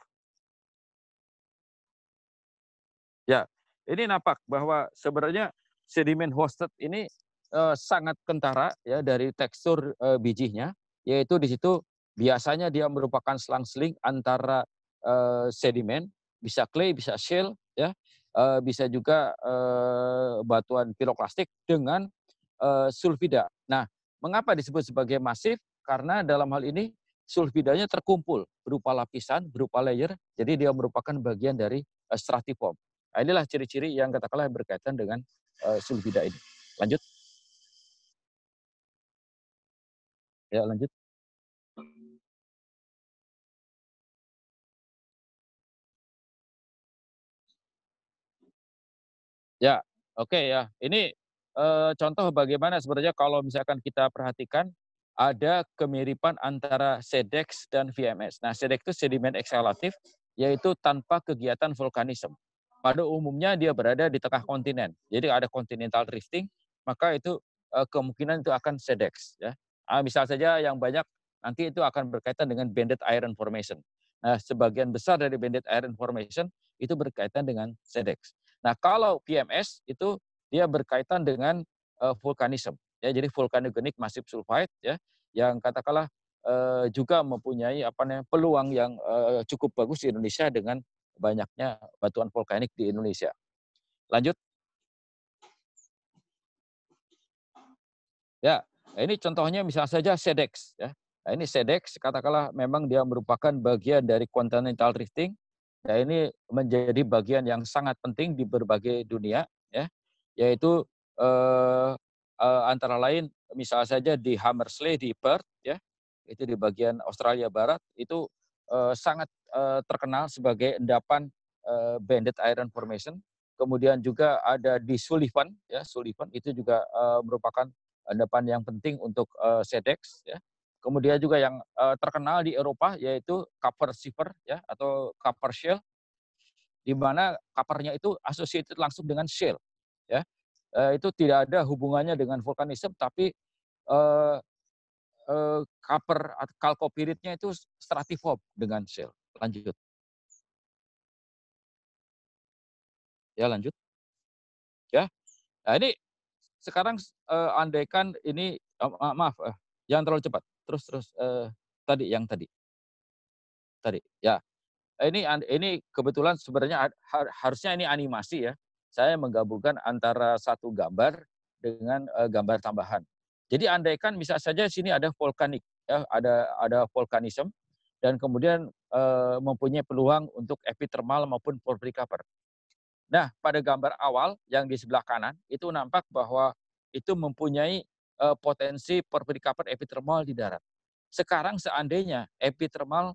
Ya, ini nampak bahwa sebenarnya sedimen hosted ini uh, sangat kentara ya dari tekstur uh, bijinya, yaitu di situ biasanya dia merupakan selang-seling antara uh, sedimen, bisa clay, bisa shale ya. Eh, bisa juga eh, batuan piroklastik dengan eh, sulfida. Nah, mengapa disebut sebagai masif? Karena dalam hal ini sulfidanya terkumpul berupa lapisan, berupa layer, jadi dia merupakan bagian dari uh, stratiform. Nah, inilah ciri-ciri yang katakanlah berkaitan dengan sulfida ini. Lanjut. Ya, lanjut. Ya, oke okay, ya. Ini e, contoh bagaimana sebenarnya kalau misalkan kita perhatikan ada kemiripan antara SEDEX dan VMS. Nah, SEDEX itu sedimen eksalatif, yaitu tanpa kegiatan vulkanisme. Pada umumnya dia berada di tengah kontinen. Jadi ada continental drifting, maka itu e, kemungkinan itu akan SEDEX. Ya. nah, misal saja yang banyak nanti itu akan berkaitan dengan banded iron formation. Nah, sebagian besar dari banded iron formation itu berkaitan dengan SEDEX. Nah, kalau PMS itu dia berkaitan dengan uh, vulkanisme. Ya, jadi vulkanogenik masif sulfide ya yang katakanlah uh, juga mempunyai apa namanya peluang yang uh, cukup bagus di Indonesia dengan banyaknya batuan vulkanik di Indonesia. Lanjut. Ya, nah, ini contohnya misalnya saja SEDEX ya. Nah, ini SEDEX katakanlah memang dia merupakan bagian dari continental drifting nah ini menjadi bagian yang sangat penting di berbagai dunia, ya, yaitu eh, eh, antara lain misalnya saja di Hammersley di Perth, ya, itu di bagian Australia Barat itu eh, sangat eh, terkenal sebagai endapan eh, banded iron formation. Kemudian juga ada di Sullivan, ya, Sullivan itu juga eh, merupakan endapan yang penting untuk eh, SEDEX ya Kemudian juga yang uh, terkenal di Eropa yaitu Copper silver ya atau Copper Shell di mana kaparnya itu associated langsung dengan shell ya. Uh, itu tidak ada hubungannya dengan vulkanisme tapi uh, uh, copper kalkopiritnya itu stratiform dengan shell Lanjut. Ya, lanjut. Ya. Nah, ini sekarang uh, andaikan ini uh, maaf uh, jangan terlalu cepat terus terus eh, tadi yang tadi tadi ya ini ini kebetulan sebenarnya har, harusnya ini animasi ya saya menggabungkan antara satu gambar dengan uh, gambar tambahan jadi andaikan bisa saja sini ada vulkanik ya ada ada vulkanisme dan kemudian eh, mempunyai peluang untuk epithermal maupun recover Nah, pada gambar awal yang di sebelah kanan itu nampak bahwa itu mempunyai Eh, potensi perpendikapan epitermal di darat. Sekarang seandainya epitermal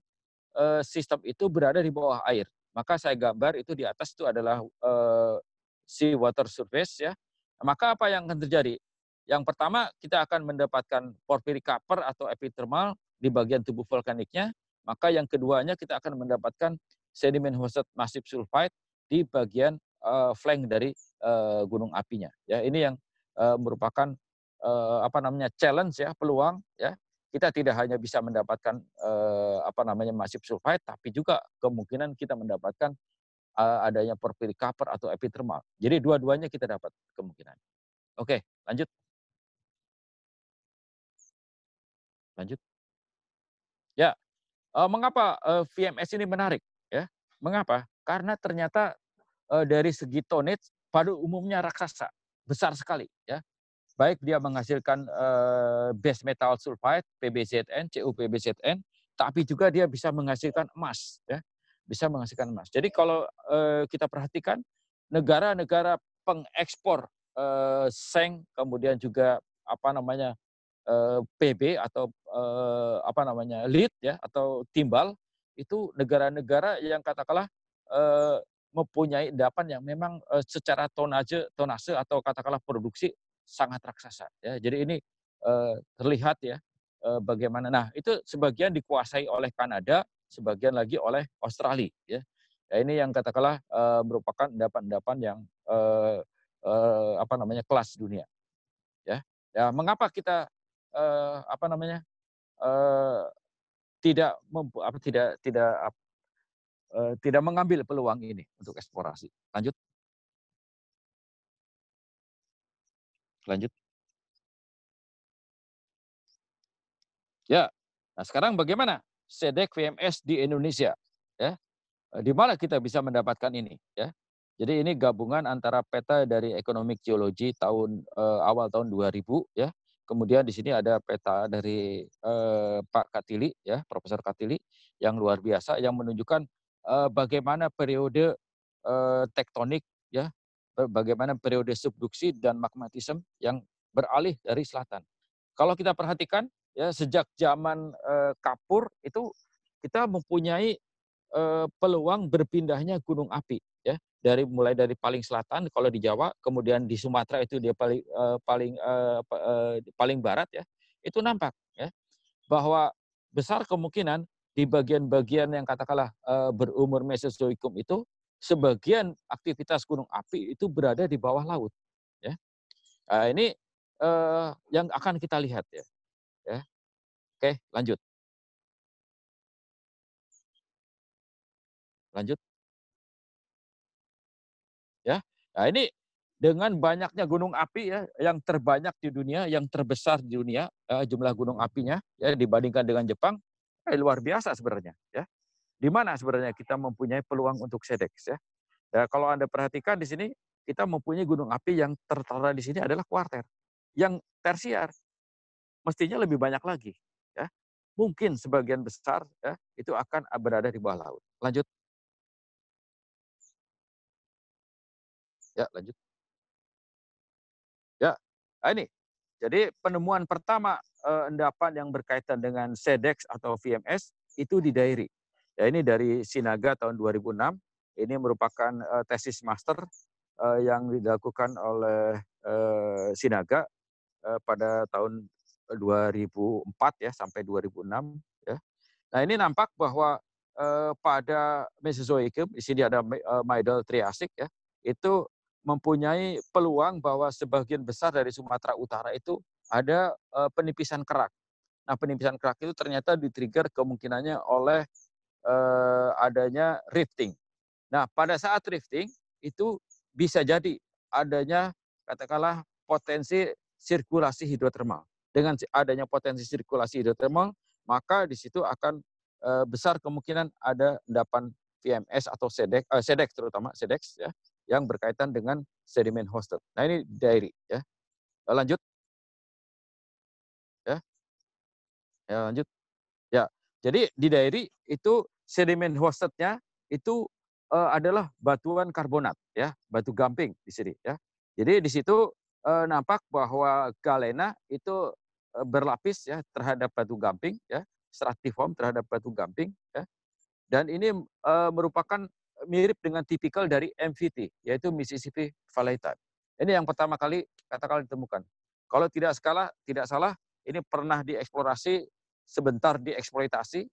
eh, sistem itu berada di bawah air, maka saya gambar itu di atas itu adalah eh, sea water surface ya. Maka apa yang akan terjadi? Yang pertama kita akan mendapatkan porphyry copper atau epithermal di bagian tubuh vulkaniknya. Maka yang keduanya kita akan mendapatkan sediment hosted massive sulfide di bagian uh, flank dari uh, gunung apinya. Ya ini yang uh, merupakan eh, apa namanya challenge ya peluang ya kita tidak hanya bisa mendapatkan eh, apa namanya masif sulfide tapi juga kemungkinan kita mendapatkan eh, adanya porphyry copper atau epithermal. Jadi dua-duanya kita dapat kemungkinan. Oke, lanjut. Lanjut. Ya, eh, mengapa eh, VMS ini menarik ya? Mengapa? Karena ternyata eh, dari segi tonnage pada umumnya raksasa, besar sekali ya baik dia menghasilkan uh, base metal sulfide PBZN, CuPBZN, tapi juga dia bisa menghasilkan emas, ya, bisa menghasilkan emas. Jadi kalau uh, kita perhatikan negara-negara pengekspor uh, seng, kemudian juga apa namanya uh, PB atau uh, apa namanya lead ya atau timbal itu negara-negara yang katakanlah uh, mempunyai endapan yang memang secara tonase tonase atau katakanlah produksi sangat raksasa. Ya, jadi ini uh, terlihat ya uh, bagaimana. Nah itu sebagian dikuasai oleh Kanada, sebagian lagi oleh Australia. Ya. ya ini yang katakanlah uh, merupakan endapan-endapan yang uh, uh, apa namanya kelas dunia. Ya, ya mengapa kita uh, apa namanya uh, tidak mampu apa tidak tidak uh, tidak mengambil peluang ini untuk eksplorasi. Lanjut. Lanjut. Ya. Nah, sekarang bagaimana sedek VMS di Indonesia? Ya. Di mana kita bisa mendapatkan ini, ya? Jadi ini gabungan antara peta dari ekonomi geologi tahun eh, awal tahun 2000 ya. Kemudian di sini ada peta dari eh, Pak Katili ya, Profesor Katili yang luar biasa yang menunjukkan eh, bagaimana periode eh, tektonik ya Eh, bagaimana periode subduksi dan magmatisme yang beralih dari selatan. Kalau kita perhatikan ya sejak zaman eh, Kapur itu kita mempunyai eh, peluang berpindahnya gunung api ya dari mulai dari paling selatan kalau di Jawa kemudian di Sumatera itu dia eh, paling eh, paling eh, paling barat ya itu nampak ya bahwa besar kemungkinan di bagian-bagian yang katakanlah e, berumur Mesozoikum itu sebagian aktivitas gunung api itu berada di bawah laut. Ya. Nah, ini eh, yang akan kita lihat ya. ya. Oke, lanjut. Lanjut. Ya. Nah, ini dengan banyaknya gunung api ya yang terbanyak di dunia, yang terbesar di dunia eh, jumlah gunung apinya ya dibandingkan dengan Jepang, eh, luar biasa sebenarnya ya. Di mana sebenarnya kita mempunyai peluang untuk sedex ya? ya kalau Anda perhatikan di sini kita mempunyai gunung api yang tertera di sini adalah kuarter. Yang tersiar mestinya lebih banyak lagi ya. Mungkin sebagian besar ya, itu akan berada di bawah laut. Lanjut. Ya, lanjut. Ya, nah ini. Jadi penemuan pertama eh, endapan yang berkaitan dengan SEDEX atau VMS itu di Dairi. Ya, ini dari Sinaga tahun 2006. Ini merupakan uh, tesis master uh, yang dilakukan oleh uh, Sinaga uh, pada tahun 2004 ya sampai 2006 ya. Nah, ini nampak bahwa uh, pada Mesozoikum di sini ada uh, Middle Triasik ya. Itu mempunyai peluang bahwa sebagian besar dari Sumatera Utara itu ada uh, penipisan kerak. Nah, penipisan kerak itu ternyata ditrigger kemungkinannya oleh eh, adanya rifting. Nah, pada saat rifting itu bisa jadi adanya katakanlah potensi sirkulasi hidrotermal. Dengan adanya potensi sirkulasi hidrotermal, maka di situ akan eh, besar kemungkinan ada endapan VMS atau sedek, eh, sedek terutama sedex ya, yang berkaitan dengan sedimen hosted. Nah ini diary ya. Eh, lanjut. Ya. Ya lanjut. Ya. Jadi di diary itu sedimen hostednya itu uh, adalah batuan karbonat ya, batu gamping di sini ya. Jadi di situ uh, nampak bahwa galena itu uh, berlapis ya terhadap batu gamping ya, stratiform terhadap batu gamping ya. Dan ini uh, merupakan mirip dengan tipikal dari MVT yaitu Mississippi Valley Type. Ini yang pertama kali katakan ditemukan. Kalau tidak salah, tidak salah ini pernah dieksplorasi sebentar dieksploitasi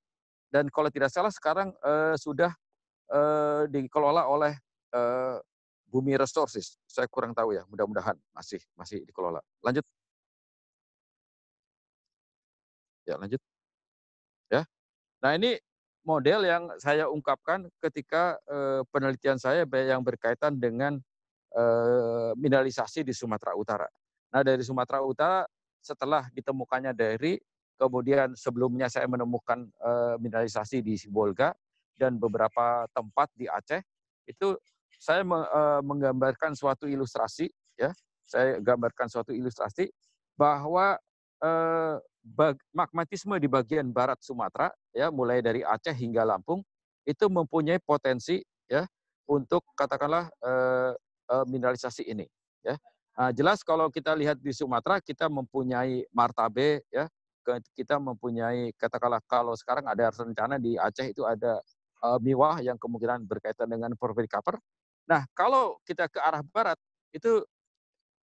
dan kalau tidak salah sekarang uh, sudah uh, dikelola oleh uh, Bumi Resources. Saya kurang tahu ya, mudah-mudahan masih masih dikelola. Lanjut. Ya, lanjut. Ya. Nah, ini model yang saya ungkapkan ketika uh, penelitian saya yang berkaitan dengan uh, mineralisasi di Sumatera Utara. Nah, dari Sumatera Utara setelah ditemukannya dari Kemudian sebelumnya saya menemukan uh, mineralisasi di Sibolga dan beberapa tempat di Aceh. Itu saya me, uh, menggambarkan suatu ilustrasi ya. Saya gambarkan suatu ilustrasi bahwa uh, magmatisme di bagian barat Sumatera ya mulai dari Aceh hingga Lampung itu mempunyai potensi ya untuk katakanlah uh, uh, mineralisasi ini ya nah, jelas kalau kita lihat di Sumatera kita mempunyai martabe ya kita mempunyai katakanlah kalau sekarang ada rencana di Aceh itu ada uh, miwah yang kemungkinan berkaitan dengan cover. Nah, kalau kita ke arah barat itu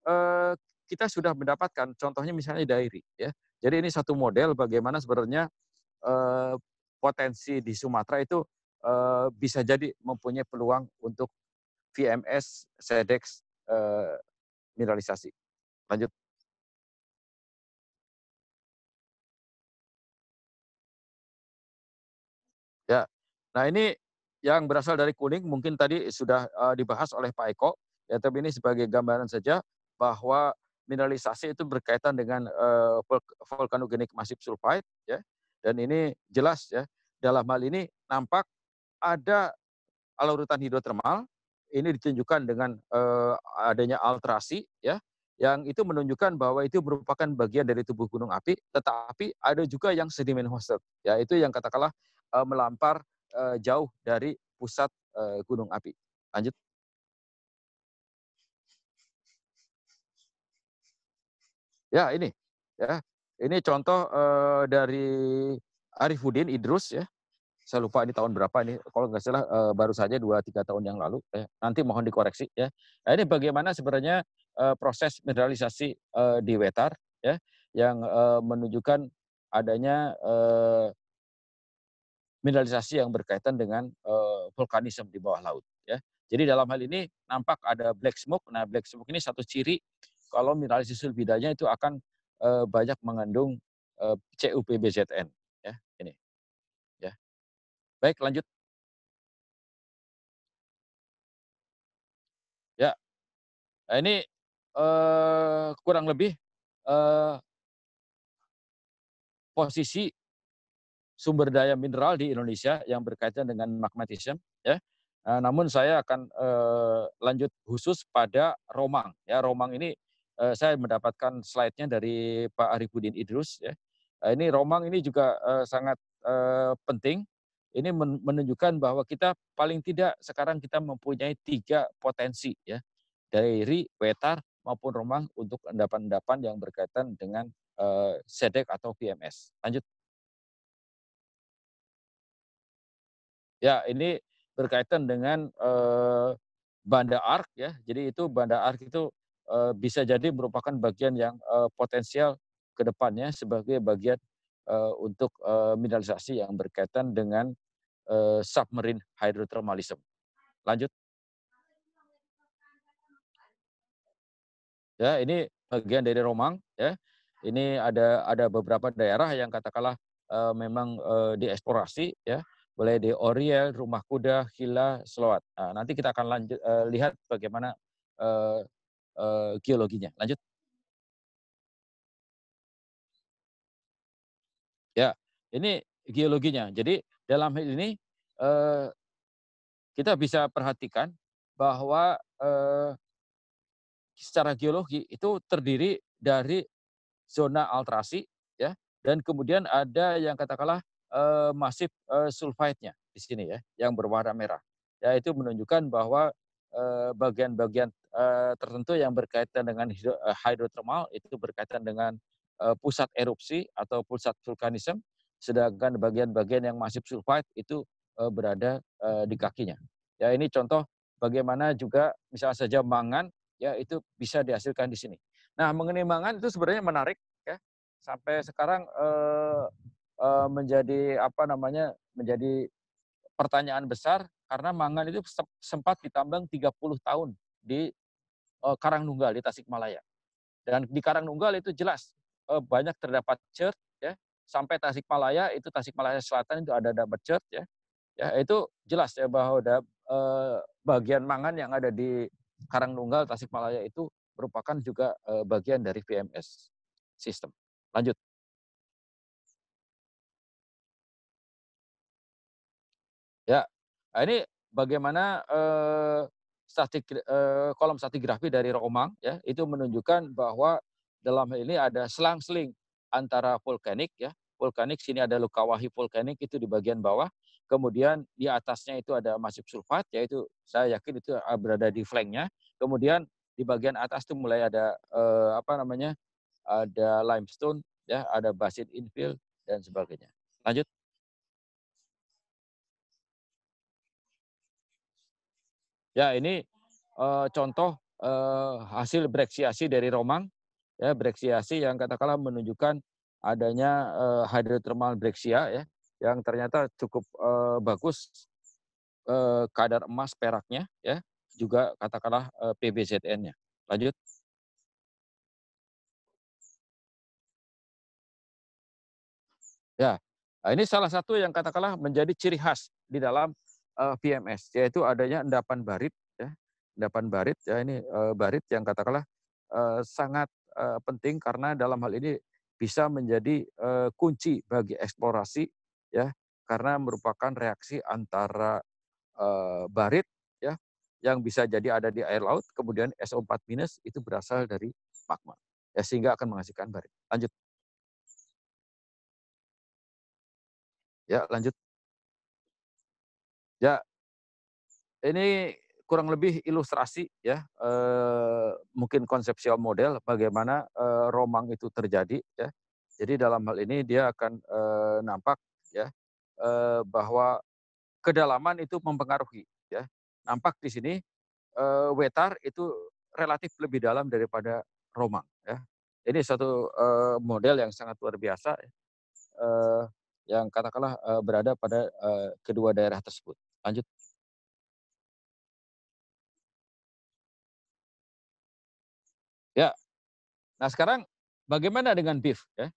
uh, kita sudah mendapatkan contohnya misalnya dairi ya. Jadi ini satu model bagaimana sebenarnya uh, potensi di Sumatera itu uh, bisa jadi mempunyai peluang untuk VMS, SEDEX, uh, mineralisasi. Lanjut. Nah ini yang berasal dari kuning mungkin tadi sudah uh, dibahas oleh Pak Eko, ya tapi ini sebagai gambaran saja bahwa mineralisasi itu berkaitan dengan uh, eh, vulkanogenik sulfat sulfide, ya. Dan ini jelas ya dalam hal ini nampak ada alurutan hidrotermal ini ditunjukkan dengan uh, adanya alterasi ya yang itu menunjukkan bahwa itu merupakan bagian dari tubuh gunung api, tetapi ada juga yang sedimen hosted, yaitu yang katakanlah melampar uh, jauh dari pusat uh, gunung api. Lanjut. Ya, ini. Ya. Ini contoh uh, dari Arifuddin Idrus ya. Saya lupa ini tahun berapa ini. Kalau nggak salah uh, baru saja 2 3 tahun yang lalu ya. Nanti mohon dikoreksi ya. Nah, ini bagaimana sebenarnya uh, proses mineralisasi uh, di Wetar ya yang uh, menunjukkan adanya uh, mineralisasi yang berkaitan dengan uh, vulkanisme di bawah laut. Ya. Jadi dalam hal ini nampak ada black smoke. Nah, black smoke ini satu ciri kalau mineralisasi sulfidanya itu akan uh, banyak mengandung uh, eh, CuPBZN. Ya, ini. Ya. Baik, lanjut. Ya, nah, ini uh, kurang lebih uh, posisi sumber daya mineral di Indonesia yang berkaitan dengan magmatism ya. Nah, namun saya akan eh, lanjut khusus pada Romang ya. Romang ini eh, saya mendapatkan slide-nya dari Pak Arifudin Idrus ya. Nah, ini Romang ini juga eh, sangat eh, penting. Ini menunjukkan bahwa kita paling tidak sekarang kita mempunyai tiga potensi ya dari Wetar maupun Romang untuk endapan-endapan yang berkaitan dengan eh, SEDEK atau VMS. Lanjut. Ya, ini berkaitan dengan uh, eh, Banda Ark ya. Jadi itu Banda Ark itu uh, bisa jadi merupakan bagian yang uh, potensial kedepannya sebagai bagian uh, untuk uh, mineralisasi yang berkaitan dengan uh, submarine hydrothermalism. Lanjut. Ya, ini bagian dari Romang ya. Ini ada ada beberapa daerah yang katakanlah uh, memang uh, dieksplorasi ya boleh di Oriel, Rumah Kuda, Hila, Selawat. Nah, nanti kita akan lanjut uh, lihat bagaimana uh, uh, geologinya. Lanjut. Ya, ini geologinya. Jadi dalam hal ini uh, kita bisa perhatikan bahwa uh, secara geologi itu terdiri dari zona alterasi, ya dan kemudian ada yang katakanlah uh, eh, masif uh, eh, sulfide di sini ya, yang berwarna merah. Ya, itu menunjukkan bahwa eh, bagian-bagian uh, tertentu yang berkaitan dengan hidrotermal itu berkaitan dengan uh, pusat erupsi atau pusat vulkanisme, sedangkan bagian-bagian yang masif sulfide itu uh, berada di kakinya. Ya, ini contoh bagaimana juga misalnya saja mangan ya itu bisa dihasilkan di sini. Nah, mengenai mangan itu sebenarnya menarik ya. Sampai sekarang Eh, menjadi apa namanya menjadi pertanyaan besar karena Mangan itu sempat ditambang 30 tahun di uh, eh, Nunggal di Tasikmalaya. Dan di Karang Nunggal itu jelas eh, banyak terdapat church ya. Sampai Tasikmalaya itu Tasikmalaya Selatan itu ada dapat church ya. Ya itu jelas ya bahwa ada bagian Mangan yang ada di Karang Karangnunggal Tasikmalaya itu merupakan juga bagian dari VMS sistem. Lanjut. Ya, nah, ini bagaimana eh, statik eh, kolom stratigrafi dari Romang ya itu menunjukkan bahwa dalam hal ini ada selang-seling antara vulkanik ya vulkanik sini ada luka lukawahi vulkanik itu di bagian bawah kemudian di atasnya itu ada masif sulfat yaitu saya yakin itu eh, berada di flanknya kemudian di bagian atas itu mulai ada eh, apa namanya ada limestone ya ada basit infill dan sebagainya lanjut Ya, ini uh, contoh uh, hasil breksiasi dari Romang. Ya, breksiasi yang katakanlah menunjukkan adanya uh, hidrotermal breksia ya, yang ternyata cukup uh, bagus uh, kadar emas peraknya ya, juga katakanlah uh, PBZN-nya. Lanjut. Ya, nah, ini salah satu yang katakanlah menjadi ciri khas di dalam uh, eh, PMS, yaitu adanya endapan barit, ya, endapan barit, ya ini uh, barit yang katakanlah uh, sangat uh, penting karena dalam hal ini bisa menjadi uh, kunci bagi eksplorasi, ya, karena merupakan reaksi antara uh, barit, ya, yang bisa jadi ada di air laut, kemudian SO4 minus itu berasal dari magma, ya sehingga akan menghasilkan barit. Lanjut. Ya, lanjut. Ya, ini kurang lebih ilustrasi ya eh, mungkin konsepsial model bagaimana eh, romang itu terjadi ya. Jadi dalam hal ini dia akan eh, nampak ya eh, bahwa kedalaman itu mempengaruhi ya. Nampak di sini eh, wetar itu relatif lebih dalam daripada romang ya. Ini satu eh, model yang sangat luar biasa ya, eh, yang katakanlah eh, berada pada eh, kedua daerah tersebut. Lanjut. Ya. Nah, sekarang bagaimana dengan beef ya?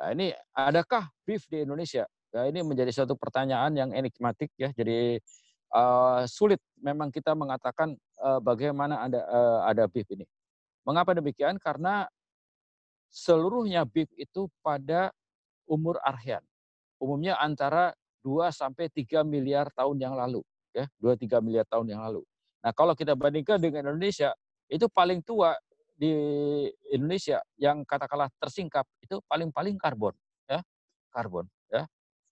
Nah, ini adakah beef di Indonesia? nah, ini menjadi suatu pertanyaan yang enigmatik ya. Jadi uh, sulit memang kita mengatakan uh, bagaimana ada uh, eh, ada beef ini. Mengapa demikian? Karena seluruhnya beef itu pada umur arhean. Umumnya antara 2 sampai 3 miliar tahun yang lalu, ya, 2 3 miliar tahun yang lalu. Nah, kalau kita bandingkan dengan Indonesia, itu paling tua di Indonesia yang katakanlah tersingkap itu paling-paling karbon, ya. Karbon, ya.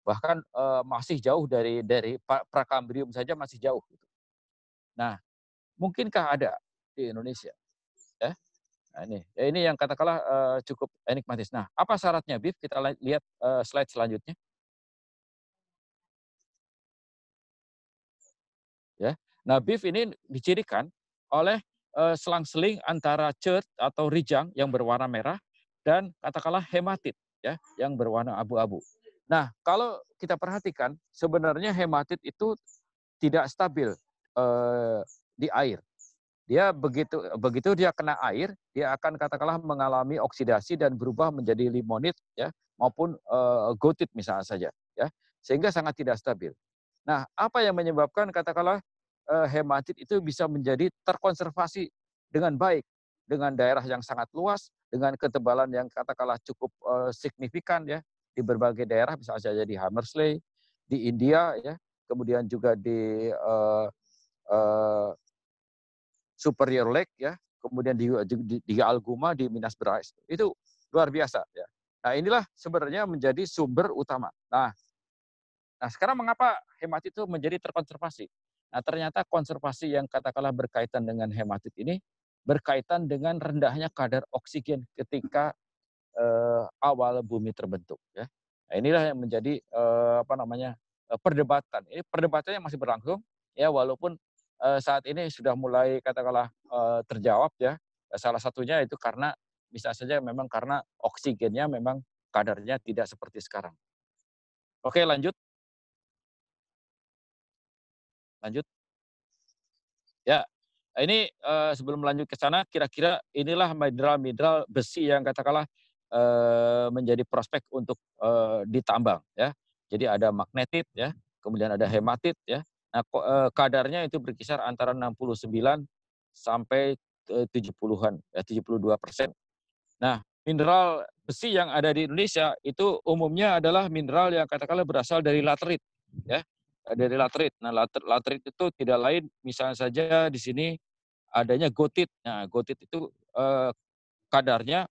Bahkan e, masih jauh dari dari Prakambrium saja masih jauh gitu. Nah, mungkinkah ada di Indonesia? Ya. Nah, ini ya, ini yang katakanlah e, cukup enigmatis. Nah, apa syaratnya, Bib? Kita lihat e, slide selanjutnya. Ya. Nah, beef ini dicirikan oleh eh, selang-seling antara cert atau rijang yang berwarna merah dan katakanlah hematit ya yang berwarna abu-abu. Nah, kalau kita perhatikan sebenarnya hematit itu tidak stabil eh, di air. Dia begitu begitu dia kena air, dia akan katakanlah mengalami oksidasi dan berubah menjadi limonit ya maupun eh, gotit misalnya saja ya. Sehingga sangat tidak stabil. Nah, apa yang menyebabkan katakanlah eh, hematit itu bisa menjadi terkonservasi dengan baik dengan daerah yang sangat luas, dengan ketebalan yang katakanlah cukup eh, signifikan ya di berbagai daerah bisa saja di Hammersley, di India ya, kemudian juga di uh, uh, Superior Lake ya, kemudian di, di, di Alguma di Minas Gerais. Itu luar biasa ya. Nah, inilah sebenarnya menjadi sumber utama. Nah, Nah, sekarang mengapa hematit itu menjadi terkonservasi? Nah, ternyata konservasi yang katakanlah berkaitan dengan hematit ini berkaitan dengan rendahnya kadar oksigen ketika eh, awal bumi terbentuk. Ya. Nah, inilah yang menjadi eh, apa namanya eh, perdebatan. Ini perdebatannya masih berlangsung ya walaupun eh, saat ini sudah mulai katakanlah eh, terjawab ya. Salah satunya itu karena bisa saja memang karena oksigennya memang kadarnya tidak seperti sekarang. Oke lanjut. Lanjut. Ya, ini uh, sebelum lanjut ke sana, kira-kira inilah mineral-mineral besi yang katakanlah uh, menjadi prospek untuk uh, ditambang. Ya, jadi ada magnetit, ya, kemudian ada hematit, ya. Nah, kadarnya itu berkisar antara 69 sampai 70-an, ya, 72 persen. Nah, mineral besi yang ada di Indonesia itu umumnya adalah mineral yang katakanlah berasal dari laterit, ya dari latrit. Nah, latrit, latrit itu tidak lain misalnya saja di sini adanya gotit. Nah, gotit itu eh, kadarnya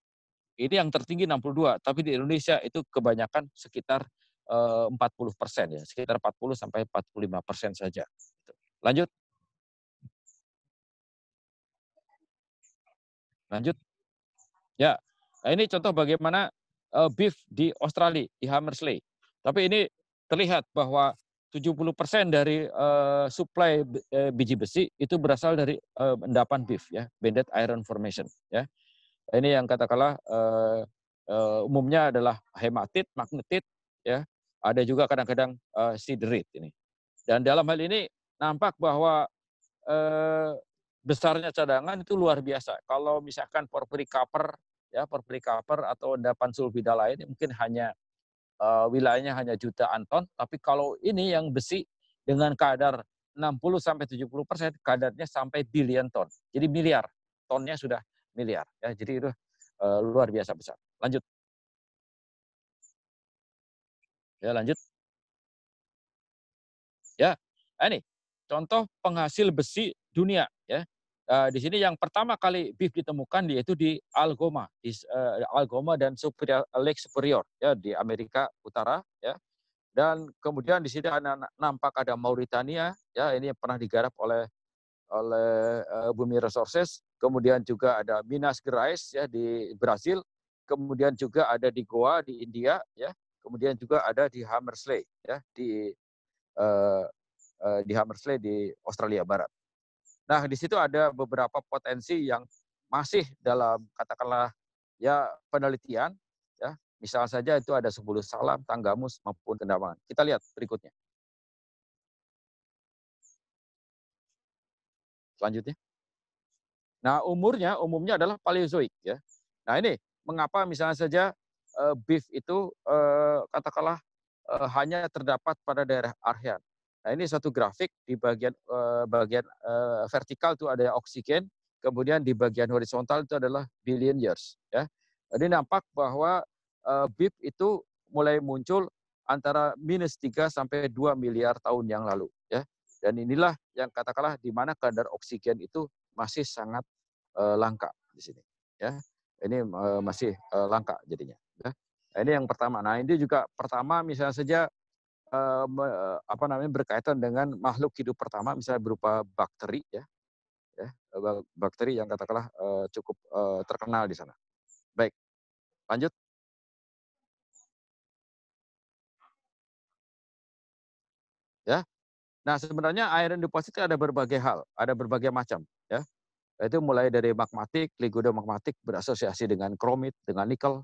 ini yang tertinggi 62, tapi di Indonesia itu kebanyakan sekitar eh, 40 persen ya, sekitar 40 sampai 45 persen saja. Lanjut. Lanjut. Ya, nah, ini contoh bagaimana eh, beef di Australia, di Hammersley. Tapi ini terlihat bahwa 70% dari uh, supply eh, biji besi itu berasal dari uh, endapan beef ya, banded iron formation ya. Ini yang katakanlah uh, uh, umumnya adalah hematit, magnetit ya. Ada juga kadang-kadang uh, siderit ini. Dan dalam hal ini nampak bahwa uh, besarnya cadangan itu luar biasa. Kalau misalkan porphyry copper ya porphyry copper atau endapan sulfida lain mungkin hanya uh, wilayahnya hanya jutaan ton, tapi kalau ini yang besi dengan kadar 60 sampai 70 persen, kadarnya sampai billion ton. Jadi miliar, tonnya sudah miliar. Ya, jadi itu uh, luar biasa besar. Lanjut. Ya, lanjut. Ya, ini contoh penghasil besi dunia. Ya, Eh, di sini yang pertama kali beef ditemukan yaitu di Algoma, di uh, eh, Algoma dan Superior, Lake Superior ya di Amerika Utara ya. Dan kemudian di sini ada, nampak ada Mauritania ya ini yang pernah digarap oleh oleh uh, Bumi Resources, kemudian juga ada Minas Gerais ya di Brasil, kemudian juga ada di Goa di India ya, kemudian juga ada di Hammersley ya di uh, uh, di Hammersley di Australia Barat. Nah, di situ ada beberapa potensi yang masih dalam katakanlah ya penelitian ya. Misal saja itu ada 10 salam, tanggamus maupun kendamangan. Kita lihat berikutnya. Selanjutnya. Nah, umurnya umumnya adalah Paleozoik ya. Nah, ini mengapa misalnya saja eh, beef itu eh, katakanlah eh, hanya terdapat pada daerah Archean. Nah, ini satu grafik di bagian uh, bagian uh, vertikal itu ada oksigen, kemudian di bagian horizontal itu adalah billion years ya. Jadi nah, nampak bahwa uh, BIP itu mulai muncul antara minus 3 sampai 2 miliar tahun yang lalu ya. Dan inilah yang katakanlah di mana kadar oksigen itu masih sangat uh, langka di sini ya. Ini uh, masih uh, langka jadinya ya. Nah, ini yang pertama. Nah, ini juga pertama misalnya saja Eh, apa namanya berkaitan dengan makhluk hidup pertama misalnya berupa bakteri ya. Ya, eh, bakteri yang katakanlah eh, cukup terkenal di sana. Baik. Lanjut. Ya. Nah, sebenarnya iron deposit ada berbagai hal, ada berbagai macam, ya. Itu mulai dari magmatik, magmatik berasosiasi dengan kromit, dengan nikel.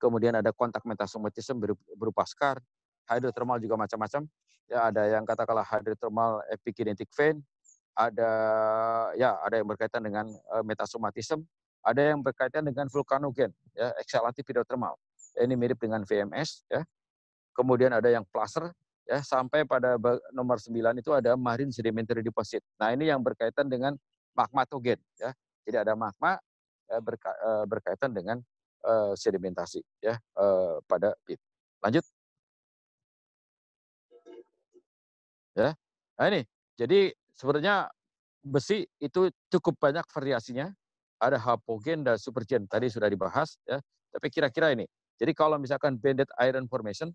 Kemudian ada kontak metasomatisim berupa skar, Hidrotermal juga macam-macam. Ya, ada yang katakanlah hidrotermal epigenetic vein, ada ya ada yang berkaitan dengan uh, metasomatism, ada yang berkaitan dengan vulkanogen, ya, exhalative hidrotermal. Ya, ini mirip dengan VMS, ya. Kemudian ada yang placer, ya, sampai pada nomor 9 itu ada marine sedimentary deposit. Nah, ini yang berkaitan dengan magmatogen, ya. Jadi ada magma ya, berka, eh, berkaitan dengan uh, sedimentasi, ya, uh, pada pit. Lanjut. Ya. Nah, ini. Jadi sebenarnya besi itu cukup banyak variasinya. Ada hapogen dan supergen tadi sudah dibahas ya. Tapi kira-kira ini. Jadi kalau misalkan banded iron formation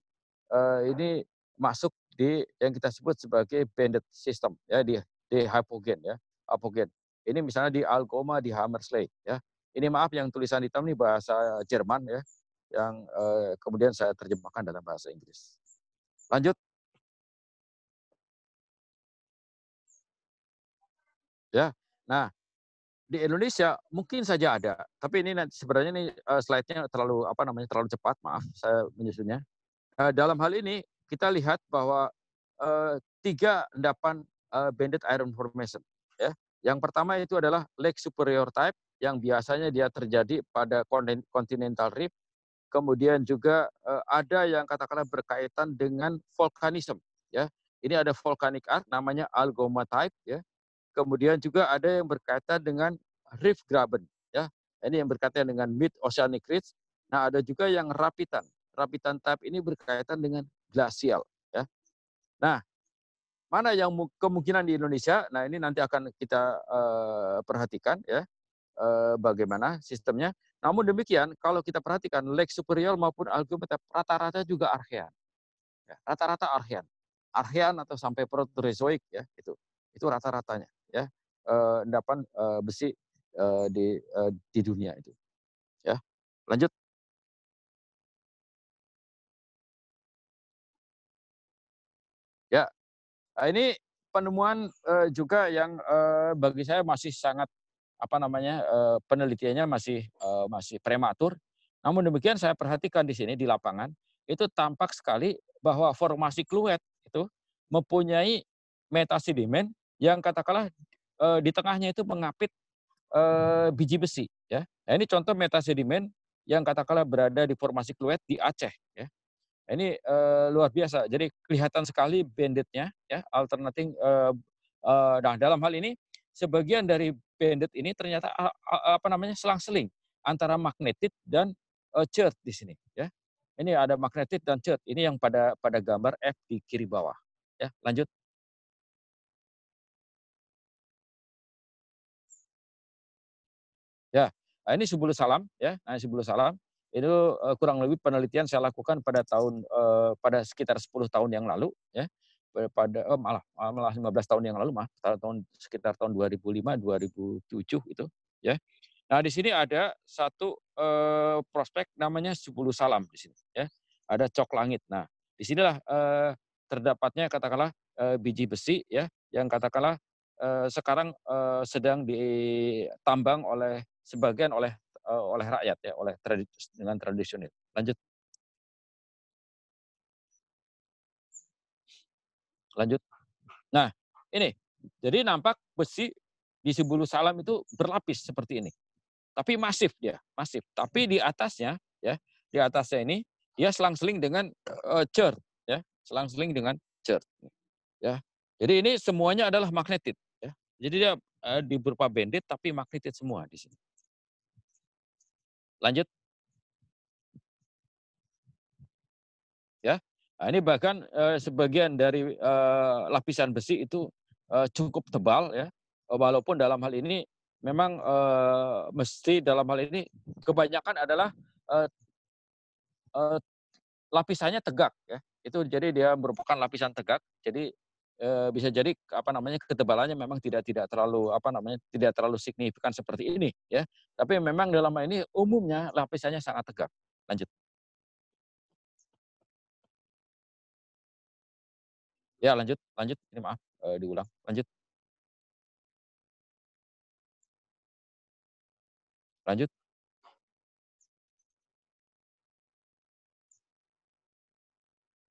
eh, ini masuk di yang kita sebut sebagai banded system ya di di hapogen ya. Hapogen. Ini misalnya di Algoma di Hammersley ya. Ini maaf yang tulisan hitam ini bahasa Jerman ya yang eh, kemudian saya terjemahkan dalam bahasa Inggris. Lanjut Ya. Nah, di Indonesia mungkin saja ada, tapi ini nanti sebenarnya ini eh, slide-nya terlalu apa namanya terlalu cepat, maaf saya menyusunnya. Uh, dalam hal ini kita lihat bahwa uh, tiga endapan uh, banded iron formation. Ya. Yang pertama itu adalah lake superior type yang biasanya dia terjadi pada continental rift. Kemudian juga uh, ada yang katakanlah berkaitan dengan volcanism, Ya. Ini ada volcanic arc namanya algoma type. Ya Kemudian juga ada yang berkaitan dengan rift graben, ya. Ini yang berkaitan dengan mid oceanic ridge. Nah, ada juga yang rapitan. Rapitan type ini berkaitan dengan glasial, ya. Nah, mana yang kemungkinan di Indonesia? Nah, ini nanti akan kita uh, perhatikan, ya. Uh, bagaimana sistemnya. Namun demikian, kalau kita perhatikan Lake Superior maupun Algometa rata-rata juga archean. Ya. Rata-rata ya, archean. Archean atau sampai Proterozoic ya, itu. Itu rata-ratanya ya endapan besi di di dunia itu. Ya. Lanjut. Ya. ini penemuan juga yang bagi saya masih sangat apa namanya penelitiannya masih masih prematur. Namun demikian saya perhatikan di sini di lapangan itu tampak sekali bahwa formasi kluet itu mempunyai metasedimen yang katakanlah e, di tengahnya itu mengapit e, biji besi ya. Nah, ini contoh metasedimen yang katakanlah berada di formasi Kluet di Aceh ya. Ini e, luar biasa. Jadi kelihatan sekali banditnya ya, alternating e, e, nah dalam hal ini sebagian dari bandit ini ternyata apa namanya selang-seling antara magnetit dan uh, chert di sini ya. Ini ada magnetit dan chert. Ini yang pada pada gambar F di kiri bawah. Ya, lanjut. Nah, ini sebelum Salam ya, nah sebelum Salam itu eh, kurang lebih penelitian saya lakukan pada tahun uh, pada sekitar 10 tahun yang lalu ya pada oh, malah malah 15 tahun yang lalu mah tahun sekitar tahun 2005 2007 itu ya nah di sini ada satu eh, prospek namanya 10 salam di sini ya ada cok langit nah di sinilah eh, terdapatnya katakanlah eh, biji besi ya yang katakanlah eh, sekarang eh, sedang ditambang oleh sebagian oleh eh, oleh rakyat ya oleh tradi dengan tradisional. Lanjut. Lanjut. Nah, ini. Jadi nampak besi di sebulu Salam itu berlapis seperti ini. Tapi masif dia, masif. Tapi di atasnya ya, di atasnya ini dia selang-seling dengan uh, cer ya, selang-seling dengan cer. Ya. Jadi ini semuanya adalah magnetit ya. Jadi dia uh, di berupa bendit tapi magnetit semua di sini. Lanjut. Ya. Nah, ini bahkan eh, sebagian dari eh, lapisan besi itu eh, cukup tebal ya. Eh, walaupun dalam hal ini memang eh, mesti dalam hal ini kebanyakan adalah eh, eh, lapisannya tegak ya. Itu jadi dia merupakan lapisan tegak. Jadi bisa jadi apa namanya ketebalannya memang tidak tidak terlalu apa namanya tidak terlalu signifikan seperti ini ya. Tapi memang dalam hal ini umumnya lapisannya sangat tegak. Lanjut. Ya lanjut, lanjut. Ini maaf diulang. Lanjut. Lanjut.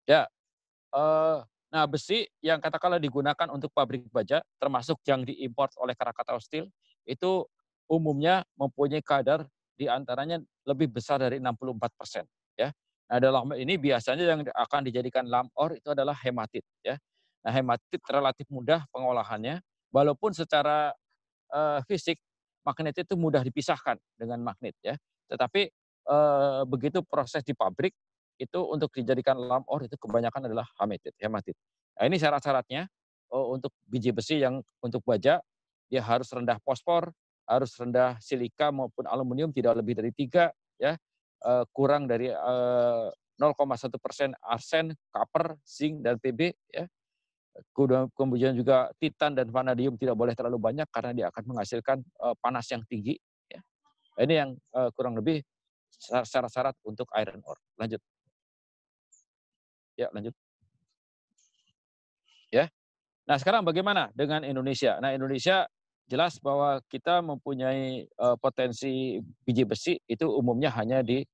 Ya, eh, Nah, besi yang katakanlah digunakan untuk pabrik baja, termasuk yang diimpor oleh Krakatau Steel, itu umumnya mempunyai kadar di antaranya lebih besar dari 64 persen. Ya. Nah, dalam ini biasanya yang akan dijadikan lam or itu adalah hematit. Ya. Nah, hematit relatif mudah pengolahannya, walaupun secara uh, fisik magnet itu mudah dipisahkan dengan magnet. ya. Tetapi uh, begitu proses di pabrik, itu untuk dijadikan lam or oh, itu kebanyakan adalah ya hematit. Nah, ini syarat-syaratnya oh, untuk biji besi yang untuk baja dia harus rendah fosfor, harus rendah silika maupun aluminium tidak lebih dari tiga, ya uh, kurang dari uh, eh, 0,1 persen arsen, kaper, zinc dan Pb. Ya. Kemudian juga titan dan vanadium tidak boleh terlalu banyak karena dia akan menghasilkan uh, panas yang tinggi. Ya. Nah, ini yang kurang lebih syarat-syarat untuk iron ore. Lanjut. Ya, lanjut. Ya. Nah, sekarang bagaimana dengan Indonesia? Nah, Indonesia jelas bahwa kita mempunyai uh, potensi biji besi itu umumnya hanya di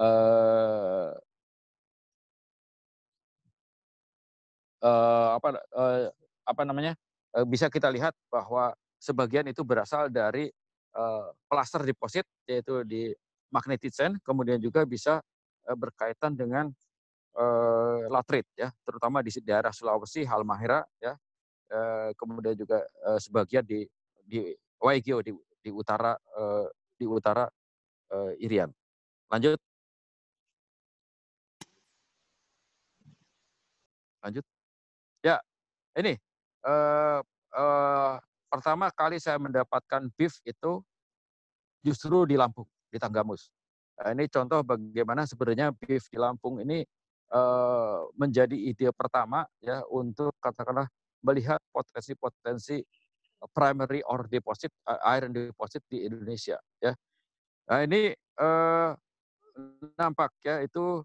uh, uh, apa uh, apa namanya? Uh, bisa kita lihat bahwa sebagian itu berasal dari uh, plaster deposit yaitu di magnetic sand kemudian juga bisa berkaitan dengan eh, latrit ya, terutama di daerah Sulawesi, Halmahera ya, eh, kemudian juga eh, sebagian di di Waigeo di di utara eh, di utara eh, Irian. Lanjut. Lanjut. Ya, ini eh, eh, pertama kali saya mendapatkan beef itu justru di Lampung, di Tanggamus. Nah, ini contoh bagaimana sebenarnya beef di Lampung ini menjadi ide pertama ya untuk katakanlah melihat potensi-potensi primary or deposit eh, iron deposit di Indonesia ya. Nah ini nampak ya itu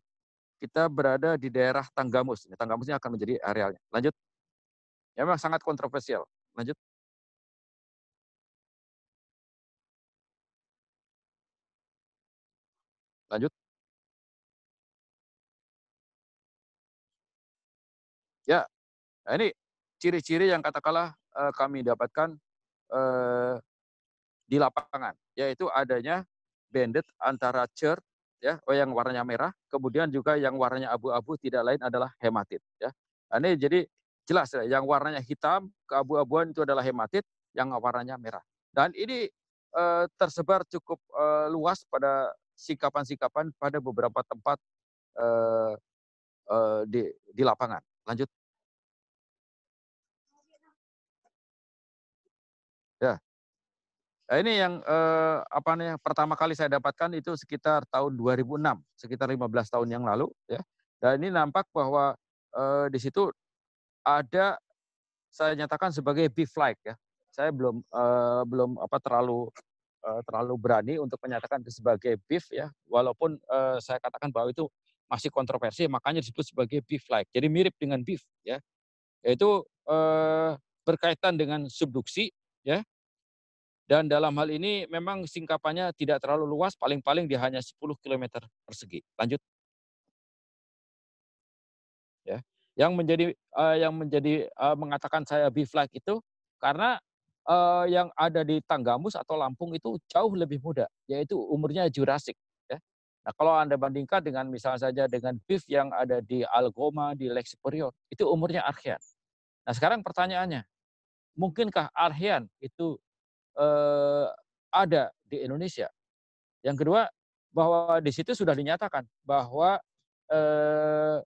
kita berada di daerah Tanggamus. Tanggamus ini akan menjadi arealnya. Lanjut. Ya memang sangat kontroversial. Lanjut. Lanjut. Ya, nah, ini ciri-ciri yang katakanlah uh, kami dapatkan uh, di lapangan, yaitu adanya banded antara cer ya oh, yang warnanya merah, kemudian juga yang warnanya abu-abu tidak lain adalah hematit ya. Nah, ini jadi jelas ya, yang warnanya hitam abu abuan itu adalah hematit, yang warnanya merah. Dan ini uh, tersebar cukup uh, luas pada sikapan-sikapan pada beberapa tempat uh, uh, di, di lapangan. Lanjut. Eh, ini yang eh, apa nih pertama kali saya dapatkan itu sekitar tahun 2006, sekitar 15 tahun yang lalu ya. Dan ini nampak bahwa eh, di situ ada saya nyatakan sebagai beef like ya. Saya belum eh, belum apa terlalu eh, terlalu berani untuk menyatakan itu sebagai beef ya, walaupun eh, saya katakan bahwa itu masih kontroversi, makanya disebut sebagai beef like. Jadi mirip dengan beef ya. Yaitu eh, berkaitan dengan subduksi ya dan dalam hal ini memang singkapannya tidak terlalu luas, paling-paling dia hanya 10 km persegi. Lanjut. Ya. Yang menjadi uh, yang menjadi uh, mengatakan saya bivlak itu karena uh, yang ada di Tanggamus atau Lampung itu jauh lebih muda, yaitu umurnya Jurassic. Ya. Nah, kalau Anda bandingkan dengan misalnya saja dengan beef yang ada di Algoma, di Lake Superior, itu umurnya Archean. Nah, sekarang pertanyaannya, mungkinkah Archean itu eh, ada di Indonesia. Yang kedua, bahwa di situ sudah dinyatakan bahwa eh,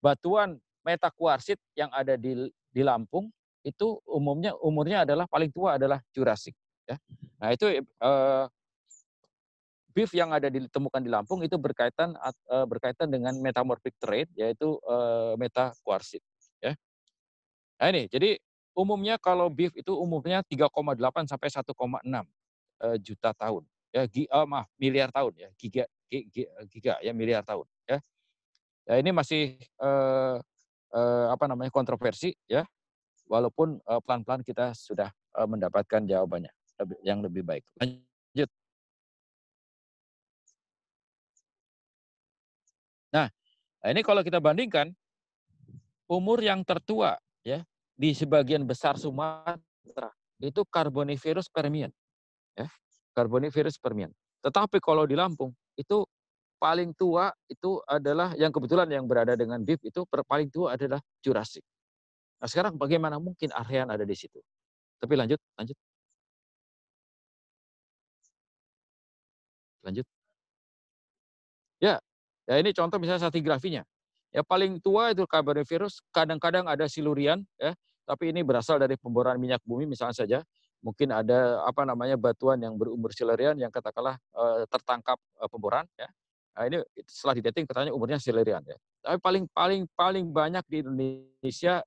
batuan metakuarsit yang ada di, di Lampung itu umumnya umurnya adalah paling tua adalah Jurassic. Ya. Nah itu eh, beef yang ada ditemukan di Lampung itu berkaitan eh, berkaitan dengan metamorphic trait yaitu eh, metakuarsit. Ya. Nah ini jadi Umumnya kalau beef itu umumnya 3,8 sampai 1,6 eh, juta tahun. Ya, giga, oh, eh, maaf, miliar tahun ya, giga, giga, giga ya miliar tahun ya. Ya ini masih eh, eh, apa namanya kontroversi ya. Walaupun eh, pelan-pelan kita sudah eh, mendapatkan jawabannya yang lebih baik. Lanjut. Nah, ini kalau kita bandingkan umur yang tertua ya di sebagian besar Sumatera itu karbonivirus permian. Ya, karbonivirus permian. Tetapi kalau di Lampung itu paling tua itu adalah yang kebetulan yang berada dengan BIP itu paling tua adalah Jurassic. Nah sekarang bagaimana mungkin Archean ada di situ? Tapi lanjut, lanjut. Lanjut. Ya, ya ini contoh misalnya satigrafinya. Ya paling tua itu karboniferus. kadang-kadang ada Silurian, ya tapi ini berasal dari pemboran minyak bumi misalnya saja mungkin ada apa namanya batuan yang berumur silerian yang katakanlah e, tertangkap e, pemboran ya nah, ini setelah didating katanya umurnya silerian ya tapi paling paling paling banyak di Indonesia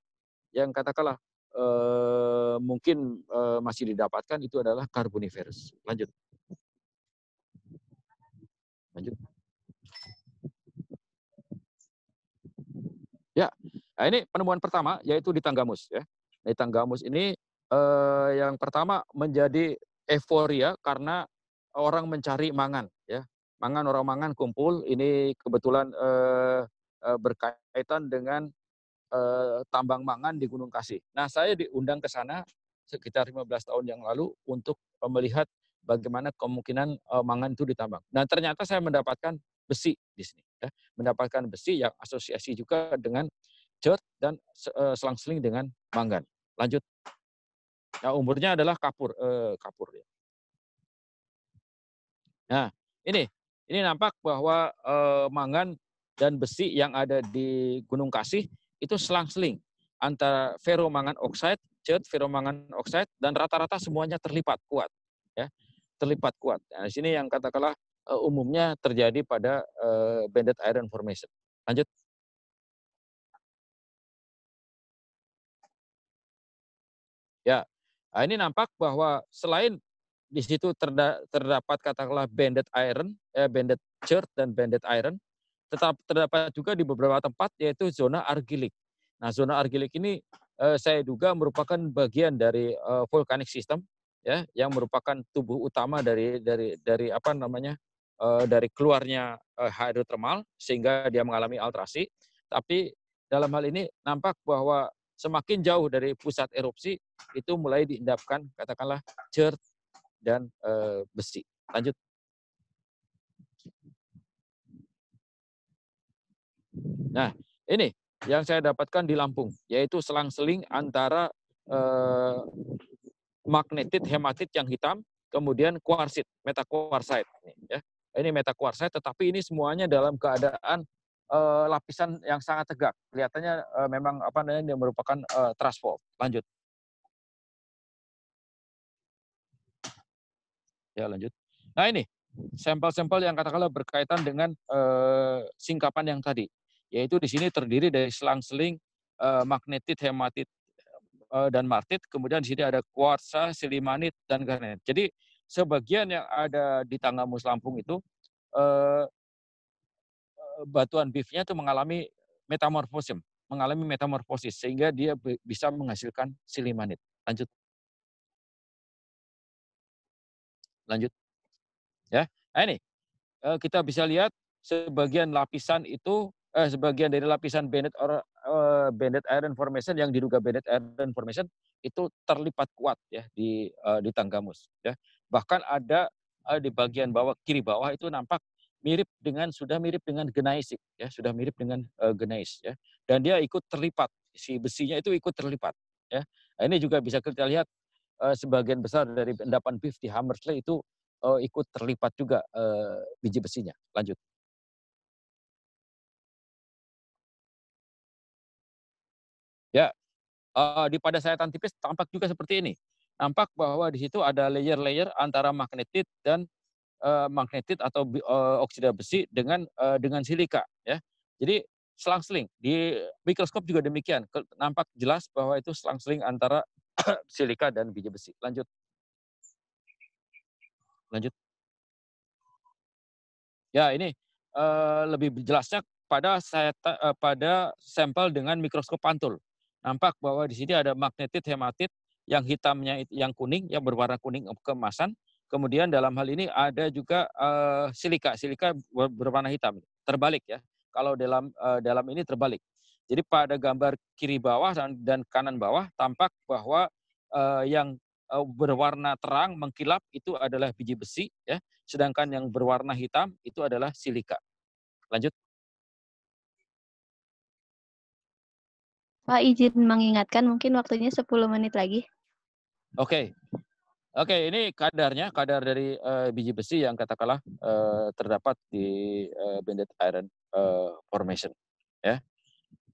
yang katakanlah e, mungkin e, masih didapatkan itu adalah karboniferus. lanjut lanjut ya Nah, ini penemuan pertama yaitu di Tanggamus ya. Di Tanggamus ini eh, yang pertama menjadi euforia karena orang mencari mangan ya. Mangan orang mangan kumpul ini kebetulan eh, eh berkaitan dengan eh, tambang mangan di Gunung Kasih. Nah, saya diundang ke sana sekitar 15 tahun yang lalu untuk melihat bagaimana kemungkinan eh, mangan itu ditambang. nah ternyata saya mendapatkan besi di sini, ya. mendapatkan besi yang asosiasi juga dengan jod dan eh, selang-seling dengan mangan. Lanjut. Nah, umurnya adalah kapur, eh, kapur ya. Nah, ini ini nampak bahwa eh, mangan dan besi yang ada di Gunung Kasih itu selang-seling antara ferromangan oxide, jet ferromangan oxide dan rata-rata semuanya terlipat kuat, ya. Terlipat kuat. Nah, sini yang katakanlah eh, umumnya terjadi pada uh, banded iron formation. Lanjut. Ya, nah, ini nampak bahwa selain di situ terda, terdapat katakanlah banded iron, eh, banded chert dan banded iron, tetap terdapat juga di beberapa tempat yaitu zona argilik. Nah, zona argilik ini eh, saya duga merupakan bagian dari eh, volcanic system ya yang merupakan tubuh utama dari dari dari apa namanya eh, dari keluarnya eh, hidrotermal sehingga dia mengalami alterasi. Tapi dalam hal ini nampak bahwa semakin jauh dari pusat erupsi itu mulai diendapkan katakanlah cer dan e, besi. Lanjut. Nah, ini yang saya dapatkan di Lampung, yaitu selang-seling antara e, magnetit hematit yang hitam, kemudian kuarsit, metakuarsit. Ini, ya. ini metakuarsit, tetapi ini semuanya dalam keadaan uh, lapisan yang sangat tegak. Kelihatannya uh, memang apa namanya dia merupakan uh, Lanjut. Ya, lanjut. Nah, ini sampel-sampel yang katakanlah berkaitan dengan uh, singkapan yang tadi, yaitu di sini terdiri dari selang-seling uh, magnetit, hematit uh, dan martit, kemudian di sini ada kuarsa, silimanit dan garnet. Jadi sebagian yang ada di tangga Lampung itu batuan beefnya itu mengalami metamorfosis, mengalami metamorfosis sehingga dia bisa menghasilkan silimanit. Lanjut. Lanjut. Ya. Nah ini eh, kita bisa lihat sebagian lapisan itu eh, sebagian dari lapisan banded or eh, bandit iron formation yang diduga banded iron formation itu terlipat kuat ya di eh, di tanggamus ya. Bahkan ada di bagian bawah kiri bawah itu nampak mirip dengan sudah mirip dengan genaisik ya sudah mirip dengan uh, eh, genais ya dan dia ikut terlipat si besinya itu ikut terlipat ya nah, ini juga bisa kita lihat uh, sebagian besar dari endapan beef di Hammersley itu uh, ikut terlipat juga uh, biji besinya lanjut ya uh, di pada sayatan tipis tampak juga seperti ini tampak bahwa di situ ada layer-layer antara magnetit dan uh, magnetit atau uh, oksida besi dengan uh, dengan silika ya. Jadi selang-seling di mikroskop juga demikian. Nampak jelas bahwa itu selang-seling antara <clears throat> silika dan biji besi. Lanjut. Lanjut. Ya, ini uh, lebih jelasnya pada saya uh, pada sampel dengan mikroskop pantul. Nampak bahwa di sini ada magnetit hematit yang hitamnya yang kuning yang berwarna kuning keemasan Kemudian dalam hal ini ada juga uh, silika, silika berwarna hitam, terbalik ya. Kalau dalam uh, dalam ini terbalik. Jadi pada gambar kiri bawah dan, dan kanan bawah tampak bahwa uh, yang uh, berwarna terang mengkilap itu adalah biji besi, ya. Sedangkan yang berwarna hitam itu adalah silika. Lanjut. Pak izin mengingatkan mungkin waktunya 10 menit lagi. Oke, okay. Oke, ini kadarnya, kadar dari uh, biji besi yang katakanlah uh, terdapat di uh, eh, banded iron uh, formation. Ya,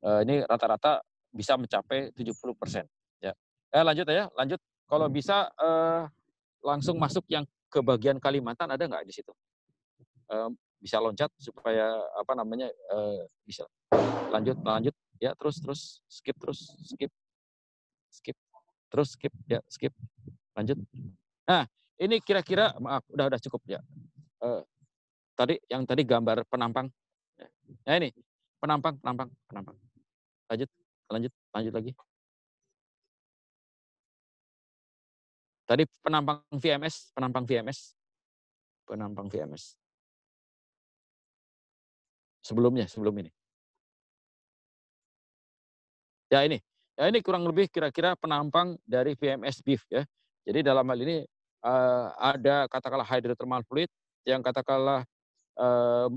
uh, ini rata-rata bisa mencapai 70 persen. Ya, eh, lanjut ya, lanjut. Kalau hmm. bisa uh, langsung masuk yang ke bagian Kalimantan ada nggak di situ? Uh, bisa loncat supaya apa namanya uh, bisa. Lanjut, lanjut. Ya, terus, terus, skip, terus, skip, skip, terus, skip, ya, skip lanjut hmm. nah ini kira-kira hmm. maaf udah udah cukup ya uh, tadi yang tadi gambar penampang nah ini penampang penampang penampang lanjut lanjut lanjut lagi tadi penampang VMS penampang VMS penampang VMS sebelumnya sebelum ini ya ini ya ini kurang lebih kira-kira penampang dari VMS beef ya jadi dalam hal ini uh, ada katakanlah hydrothermal fluid yang katakanlah uh,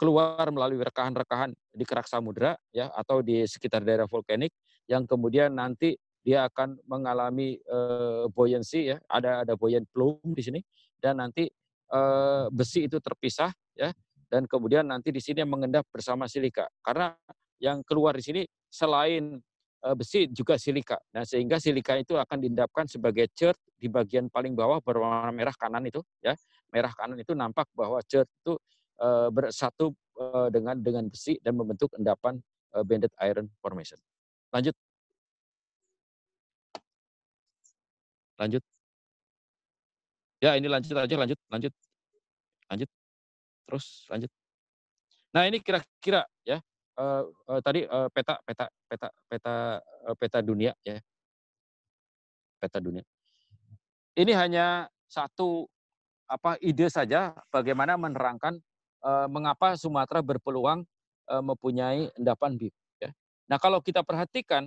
keluar melalui rekahan-rekahan di kerak samudera ya atau di sekitar daerah vulkanik yang kemudian nanti dia akan mengalami uh, buoyancy ya ada ada buoyant plume di sini dan nanti uh, besi itu terpisah ya dan kemudian nanti di sini mengendap bersama silika karena yang keluar di sini selain Eh, besi juga silika. Nah, sehingga silika itu akan diendapkan sebagai cert di bagian paling bawah berwarna merah kanan itu ya. Merah kanan itu nampak bahwa cert itu uh, bersatu uh, dengan dengan besi dan membentuk endapan uh, banded iron formation. Lanjut. Lanjut. Ya, ini lanjut aja lanjut lanjut. Lanjut. Terus lanjut. Nah, ini kira-kira ya uh, uh, tadi uh, peta peta peta peta uh, peta dunia ya peta dunia ini hanya satu apa ide saja bagaimana menerangkan uh, mengapa Sumatera berpeluang uh, mempunyai endapan BIP ya. Nah, kalau kita perhatikan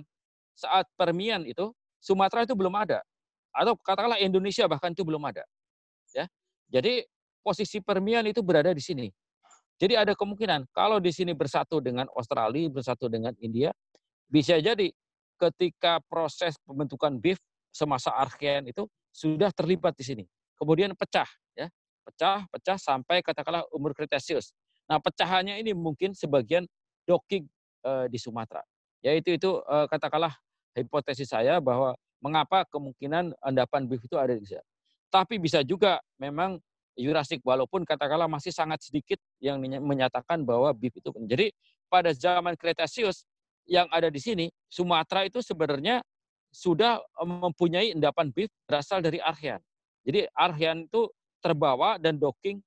saat Permian itu Sumatera itu belum ada atau katakanlah Indonesia bahkan itu belum ada. Ya. Jadi posisi Permian itu berada di sini jadi ada kemungkinan kalau di sini bersatu dengan Australia, bersatu dengan India, bisa jadi ketika proses pembentukan BIF semasa Arkean itu sudah terlibat di sini. Kemudian pecah, ya pecah, pecah sampai katakanlah umur Kretasius. Nah pecahannya ini mungkin sebagian docking e, di Sumatera. Yaitu itu e, katakanlah hipotesis saya bahwa mengapa kemungkinan endapan BIF itu ada di sana. Tapi bisa juga memang Jurassic walaupun katakanlah masih sangat sedikit yang menyatakan bahwa beef itu. menjadi pada zaman Kretasius yang ada di sini Sumatera itu sebenarnya sudah eh, mempunyai endapan beef berasal dari Arhian. Jadi Arhian itu terbawa dan docking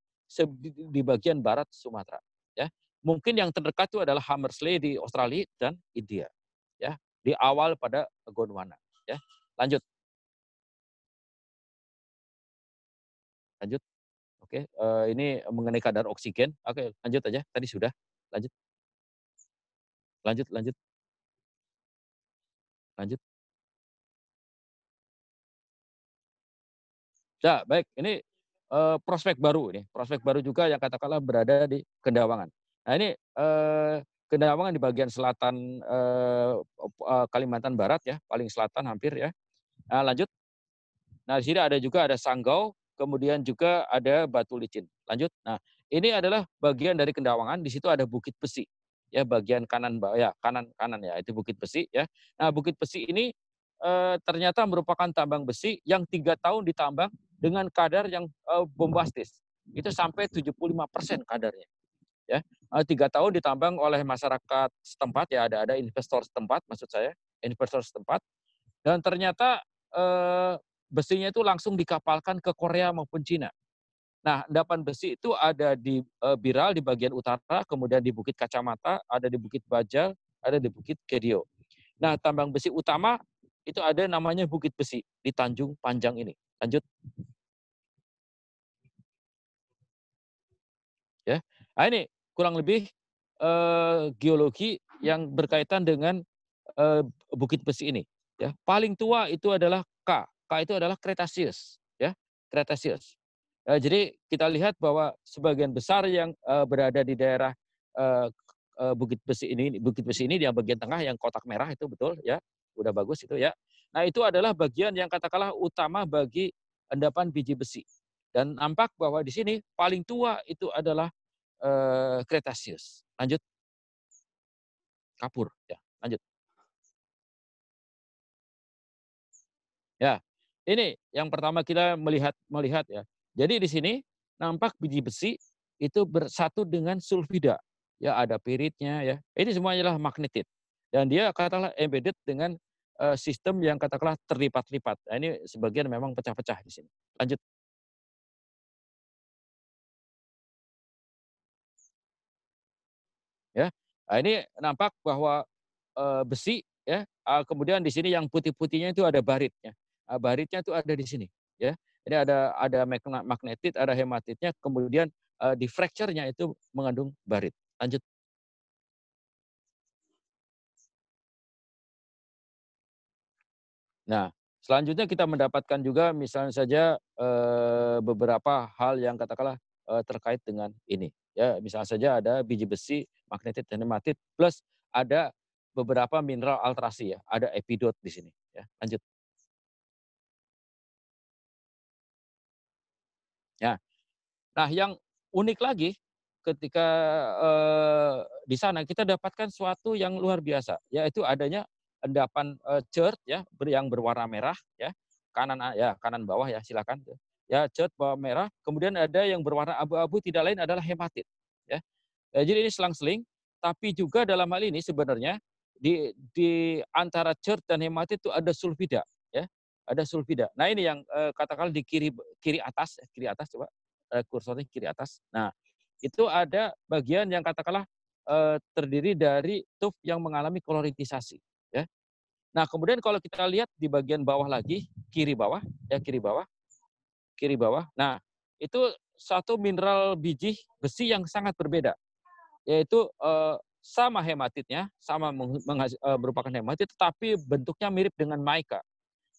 di bagian barat Sumatera. Ya, mungkin yang terdekat itu adalah Hammersley di Australia dan India. Ya, di awal pada Gondwana. Ya, lanjut. Lanjut. Oke, uh, ini mengenai kadar oksigen. Oke, lanjut aja. Tadi sudah. Lanjut. Lanjut, lanjut. Lanjut. Ya, baik. Ini uh, prospek baru ini. Prospek baru juga yang katakanlah berada di Kendawangan. Nah, ini uh, Kendawangan di bagian selatan uh, uh, Kalimantan Barat ya, paling selatan hampir ya. Nah, lanjut. Nah, di sini ada juga ada Sanggau, kemudian juga ada batu licin. Lanjut. Nah, ini adalah bagian dari Kendawangan, di situ ada Bukit Besi. Ya, bagian kanan ya, kanan kanan ya, itu Bukit Besi ya. Nah, Bukit Besi ini e, ternyata merupakan tambang besi yang tiga tahun ditambang dengan kadar yang e, bombastis. Itu sampai 75% kadarnya. Ya, eh, tiga tahun ditambang oleh masyarakat setempat ya ada ada investor setempat maksud saya investor setempat dan ternyata eh, besinya itu langsung dikapalkan ke Korea maupun Cina. Nah, endapan besi itu ada di Biral e, di bagian utara, kemudian di Bukit Kacamata, ada di Bukit Bajal, ada di Bukit Kedio. Nah, tambang besi utama itu ada namanya Bukit Besi di Tanjung Panjang ini. Lanjut. Ya. Nah, ini kurang lebih uh, geologi yang berkaitan dengan uh, Bukit Besi ini. Ya, paling tua itu adalah K K itu adalah Kretasius, ya, Kretasius. Uh, eh, jadi kita lihat bahwa sebagian besar yang uh, berada di daerah uh, uh, Bukit Besi ini, Bukit Besi ini yang bagian tengah yang kotak merah itu betul, ya, udah bagus itu ya. Nah itu adalah bagian yang katakanlah utama bagi endapan biji besi. Dan nampak bahwa di sini paling tua itu adalah uh, Kretasius. Lanjut. Kapur, ya, lanjut. Ya, ini yang pertama kita melihat melihat ya. Jadi di sini nampak biji besi itu bersatu dengan sulfida. Ya ada piritnya ya. Ini semuanya adalah magnetit. Dan dia katakanlah embedded dengan uh, sistem yang katakanlah terlipat-lipat. Nah, ini sebagian memang pecah-pecah di sini. Lanjut. Ya. Nah, ini nampak bahwa uh, besi ya. Uh, kemudian di sini yang putih-putihnya itu ada baritnya. Eh, baritnya itu ada di sini ya ini ada ada magnetit ada hematitnya kemudian uh, eh, di fracture-nya itu mengandung barit lanjut nah selanjutnya kita mendapatkan juga misalnya saja uh, beberapa hal yang katakanlah uh, terkait dengan ini ya misalnya saja ada biji besi magnetit dan hematit plus ada beberapa mineral alterasi ya ada epidot di sini ya lanjut Ya. Nah, yang unik lagi ketika eh, di sana kita dapatkan suatu yang luar biasa, yaitu adanya endapan eh, cert ya yang berwarna merah ya kanan ah, ya kanan bawah ya silakan ya cert bawah merah kemudian ada yang berwarna abu-abu tidak lain adalah hematit ya eh, jadi ini selang-seling tapi juga dalam hal ini sebenarnya di di antara cer dan hematit itu ada sulfida ada sulfida. Nah ini yang eh, katakan di kiri kiri atas, eh, kiri atas coba eh, kursornya kiri atas. Nah itu ada bagian yang katakanlah eh, terdiri dari tuf yang mengalami koloritisasi. Ya. Nah kemudian kalau kita lihat di bagian bawah lagi kiri bawah ya kiri bawah kiri bawah. Nah itu satu mineral biji besi yang sangat berbeda yaitu sama hematitnya sama menghasil, merupakan hematit tetapi bentuknya mirip dengan mica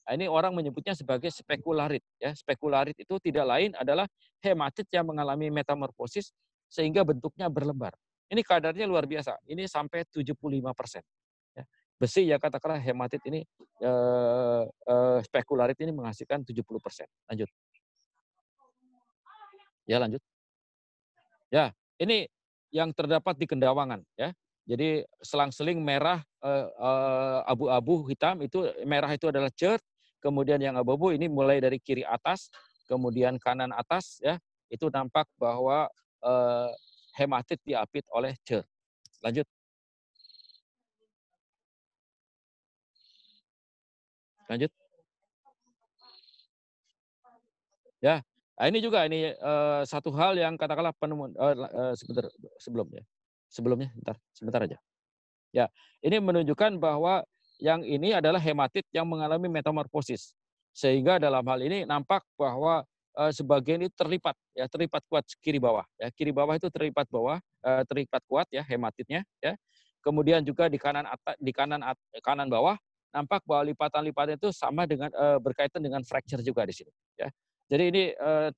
Nah, ini orang menyebutnya sebagai spekularit. Ya, spekularit itu tidak lain adalah hematit yang mengalami metamorfosis sehingga bentuknya berlembar. Ini kadarnya luar biasa. Ini sampai 75 persen. Ya, besi ya katakanlah hematit ini eh, eh, spekularit ini menghasilkan 70 persen. Lanjut. Ya lanjut. Ya ini yang terdapat di Kendawangan. Ya, jadi selang-seling merah eh, eh, abu-abu hitam itu merah itu adalah cer, kemudian yang abu-abu ini mulai dari kiri atas, kemudian kanan atas, ya itu nampak bahwa eh, hematit diapit oleh cer. Lanjut. Lanjut. Ya, nah, ini juga ini eh, satu hal yang katakanlah penemuan eh, eh, sebentar sebelumnya, sebelumnya, bentar, sebentar aja. Ya, ini menunjukkan bahwa yang ini adalah hematit yang mengalami metamorfosis. Sehingga dalam hal ini nampak bahwa eh, sebagian ini terlipat ya terlipat kuat kiri bawah ya kiri bawah itu terlipat bawah eh, terlipat kuat ya hematitnya ya kemudian juga di kanan atas di kanan at, kanan bawah nampak bahwa lipatan-lipatan itu sama dengan eh, berkaitan dengan fracture juga di sini ya jadi ini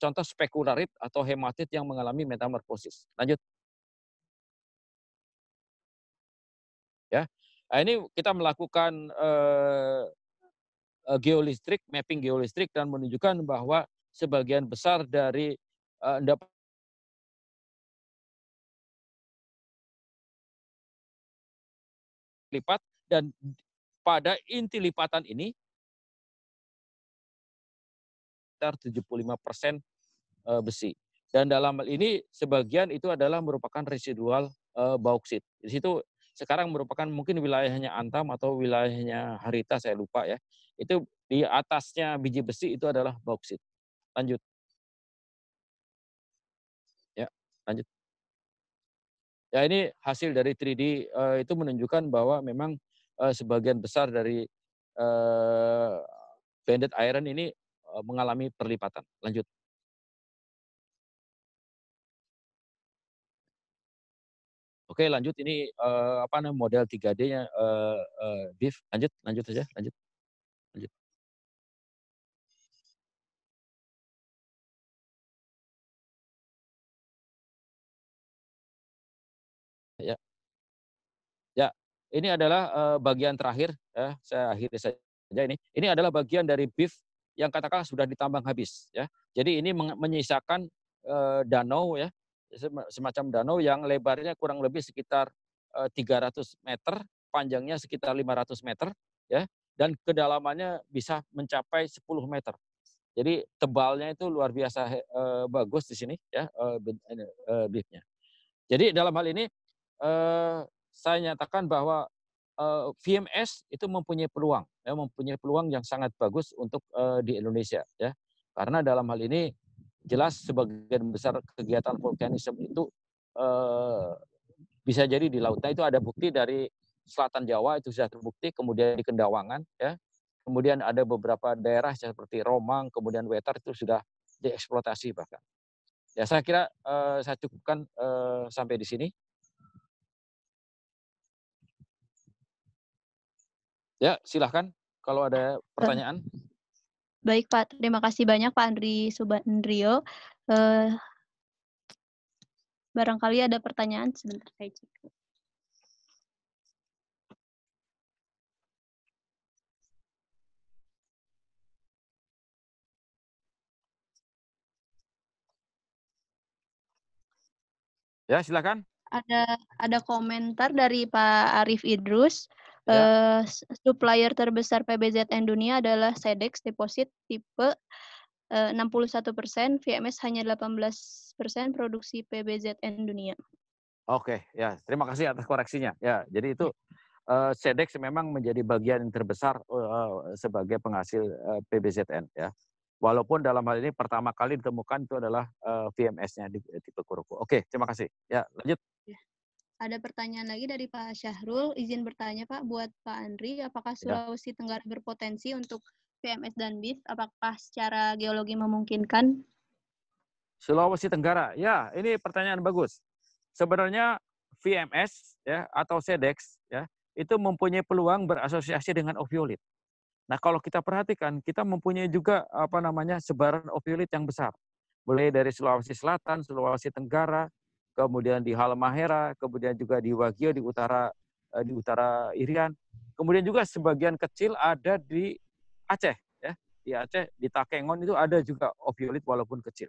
contoh spekularit atau hematit yang mengalami metamorfosis lanjut ya Nah, ini kita melakukan uh, geolistrik, mapping geolistrik dan menunjukkan bahwa sebagian besar dari uh, lipat dan pada inti lipatan ini sekitar 75 persen besi. Dan dalam hal ini sebagian itu adalah merupakan residual bauksit. Di situ sekarang merupakan mungkin wilayahnya Antam atau wilayahnya Harita, saya lupa ya. Itu di atasnya biji besi itu adalah bauksit. Lanjut. Ya, lanjut. Ya ini hasil dari 3D eh, itu menunjukkan bahwa memang eh, sebagian besar dari uh, banded iron ini mengalami perlipatan. Lanjut. Oke, lanjut ini uh, apa namanya model 3D-nya uh, eh, uh, eh, Lanjut, lanjut aja, lanjut. Lanjut. Ya. Ya, ini adalah uh, bagian terakhir ya, saya akhiri saja ini. Ini adalah bagian dari beef yang katakanlah sudah ditambang habis ya. Jadi ini menyisakan uh, danau ya semacam danau yang lebarnya kurang lebih sekitar 300 meter, panjangnya sekitar 500 meter, ya, dan kedalamannya bisa mencapai 10 meter. Jadi tebalnya itu luar biasa uh, bagus di sini, ya, bibnya. Jadi dalam hal ini uh, saya nyatakan bahwa uh, VMS itu mempunyai peluang, ya, mempunyai peluang yang sangat bagus untuk uh, di Indonesia, ya, karena dalam hal ini jelas sebagian besar kegiatan vulkanisme itu eh, bisa jadi di lautnya itu ada bukti dari selatan Jawa itu sudah terbukti, kemudian di Kendawangan ya. Kemudian ada beberapa daerah seperti Romang, kemudian Wetar itu sudah dieksploitasi bahkan. Ya saya kira eh, saya cukupkan eh, sampai di sini. Ya, silahkan kalau ada iya. pertanyaan. Baik Pak, terima kasih banyak Pak Andri Subandrio. Uh, barangkali ada pertanyaan sebentar saya cek. Ya, silakan. Ada ada komentar dari Pak Arif Idrus. Uh, supplier terbesar PBZN dunia adalah Sedex deposit tipe eh, uh, 61 persen, VMS hanya 18 persen produksi PBZN dunia. Oke, okay, ya terima kasih atas koreksinya. Ya, jadi itu uh, Sedex memang menjadi bagian yang terbesar uh, sebagai penghasil uh, PBZN ya. Walaupun dalam hal ini pertama kali ditemukan itu adalah uh, VMS-nya di tipe Kuroko. Oke, okay, terima kasih. Ya, lanjut. Yeah. Ada pertanyaan lagi dari Pak Syahrul, izin bertanya Pak, buat Pak Andri, apakah ya. Sulawesi ya. Tenggara berpotensi untuk VMS dan BIS? Apakah secara geologi memungkinkan? Sulawesi Tenggara, ya ini pertanyaan bagus. Sebenarnya VMS ya atau SEDEX ya itu mempunyai peluang berasosiasi dengan ofiolit. Nah kalau kita perhatikan, kita mempunyai juga apa namanya sebaran ofiolit yang besar, mulai dari Sulawesi Selatan, Sulawesi Tenggara, kemudian di Halmahera, kemudian juga di Wagio di utara eh, di utara Irian. Kemudian juga sebagian kecil ada di Aceh ya. Di Aceh di Takengon itu ada juga oviolit walaupun kecil.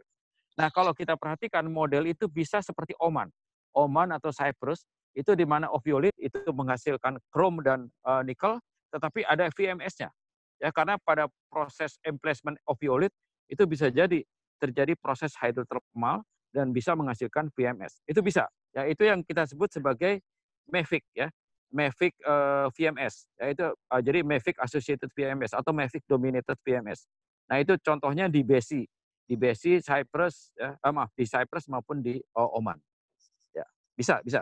Nah, kalau kita perhatikan model itu bisa seperti Oman. Oman atau Cyprus itu di mana oviolit itu menghasilkan krom dan uh, nikel tetapi ada VMS-nya. Ya, karena pada proses emplacement oviolit itu bisa jadi terjadi proses hydrothermal dan bisa menghasilkan VMS. Itu bisa. Ya, itu yang kita sebut sebagai Mavic ya. Mavic uh, eh, VMS, yaitu uh, eh, jadi Mavic Associated VMS atau Mavic Dominated VMS. Nah, itu contohnya di Besi di Besi Cyprus ya, eh, maaf, di Cyprus maupun di uh, Oman. Ya, bisa, bisa.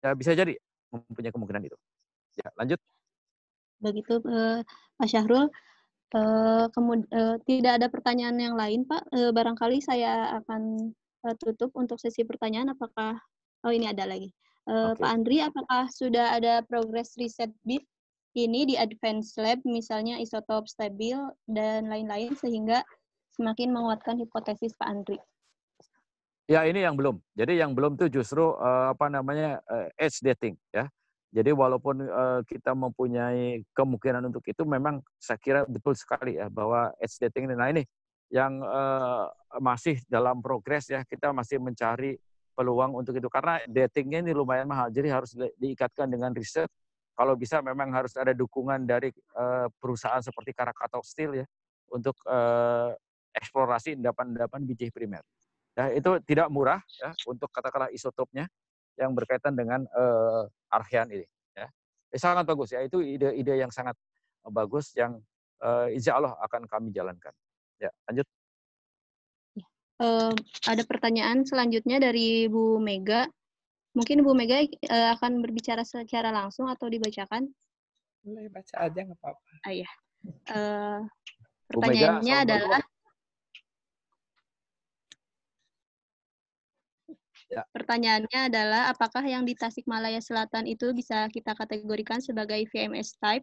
Ya, bisa jadi mempunyai kemungkinan itu. Ya, lanjut. Begitu uh, Pak Syahrul. Uh, kemudian uh, tidak ada pertanyaan yang lain, Pak. Uh, barangkali saya akan Eh, tutup untuk sesi pertanyaan. Apakah oh ini ada lagi? Uh, eh, okay. Pak Andri, apakah sudah ada progres riset bit ini di advanced lab, misalnya isotop stabil dan lain-lain, sehingga semakin menguatkan hipotesis Pak Andri? Ya, ini yang belum. Jadi yang belum itu justru uh, apa namanya uh, age dating ya. Jadi walaupun uh, kita mempunyai kemungkinan untuk itu, memang saya kira betul sekali ya bahwa age dating ini. Nah ini yang uh, masih dalam progres ya kita masih mencari peluang untuk itu karena datingnya ini lumayan mahal jadi harus diikatkan dengan riset kalau bisa memang harus ada dukungan dari uh, perusahaan seperti Krakatau Steel ya untuk uh, eksplorasi endapan-endapan biji primer. Nah, itu tidak murah ya untuk katakanlah isotopnya yang berkaitan dengan uh, archean ini ya. Eh, sangat bagus ya itu ide-ide yang sangat bagus yang uh, insya Allah akan kami jalankan. Ya, lanjut. Uh, ada pertanyaan selanjutnya dari Bu Mega. Mungkin Bu Mega uh, akan berbicara secara langsung atau dibacakan? Boleh baca aja nggak apa-apa. uh, ya. Uh, pertanyaannya Mega, adalah Ya. Pertanyaannya adalah apakah yang di Tasikmalaya Selatan itu bisa kita kategorikan sebagai VMS type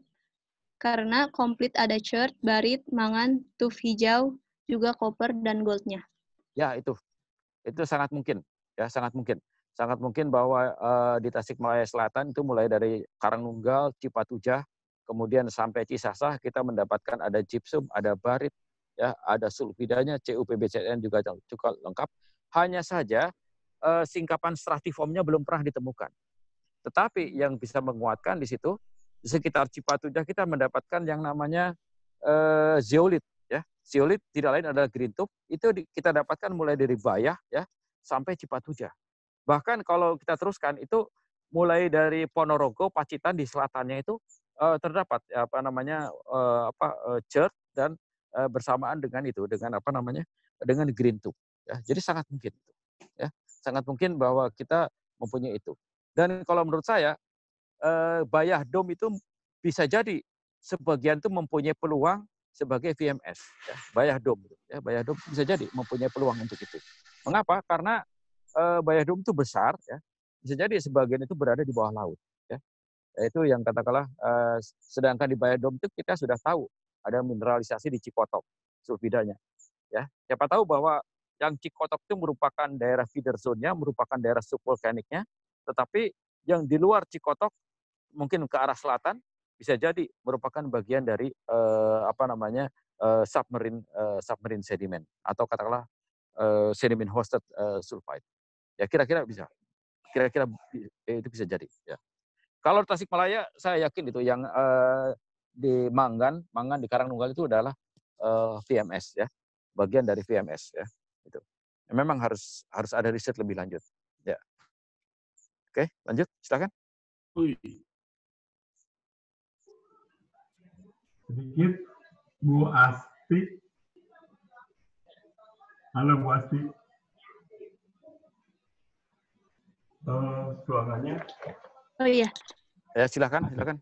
karena komplit ada shirt, barit, mangan, tuf hijau, juga koper dan goldnya. Ya itu, itu sangat mungkin, ya sangat mungkin, sangat mungkin bahwa uh, di Tasikmalaya Selatan itu mulai dari Karangnunggal, Cipatujah, kemudian sampai Cisasah kita mendapatkan ada gypsum, ada barit, ya ada sulfidanya, CUPBCN juga cukup lengkap. Hanya saja uh, singkapan stratiformnya belum pernah ditemukan. Tetapi yang bisa menguatkan di situ di sekitar Cipatujah kita mendapatkan yang namanya eh, zeolit ya. Zeolit tidak lain adalah gerintub, itu di, kita dapatkan mulai dari Bayah ya sampai Cipatujah. Bahkan kalau kita teruskan itu mulai dari Ponorogo, Pacitan di selatannya itu eh, terdapat apa namanya eh, apa cer dan bersamaan dengan itu dengan apa namanya dengan gerintub ya. Jadi sangat mungkin ya. Sangat mungkin bahwa kita mempunyai itu. Dan kalau menurut saya eh, bayah dom itu bisa jadi sebagian itu mempunyai peluang sebagai VMS, ya, bayah dom. Ya, bayah dom bisa jadi mempunyai peluang untuk itu. Mengapa? Karena eh, bayah dom itu besar, ya, bisa jadi sebagian itu berada di bawah laut. Ya. Itu yang katakanlah, eh, sedangkan di bayah dom itu kita sudah tahu ada mineralisasi di Cikotok, sulfidanya. Ya, siapa tahu bahwa yang Cikotok itu merupakan daerah feeder zone-nya, merupakan daerah subvolkaniknya, tetapi yang di luar Cikotok mungkin ke arah selatan bisa jadi merupakan bagian dari eh, apa namanya eh, submarine eh, submarine sediment atau katakanlah eh, sedimen hosted eh, sulfide. Ya kira-kira bisa. Kira-kira itu bisa jadi ya. Kalau Tasikmalaya saya yakin itu yang eh, di Manggan, Manggan di Karangnunggal itu adalah eh, VMS ya. Bagian dari VMS ya. Itu. Memang harus harus ada riset lebih lanjut. Oke, lanjut, silahkan. Sedikit Bu Asti. Halo Bu Asti. Uh, suaranya. Oh iya. Ya, silakan, silakan.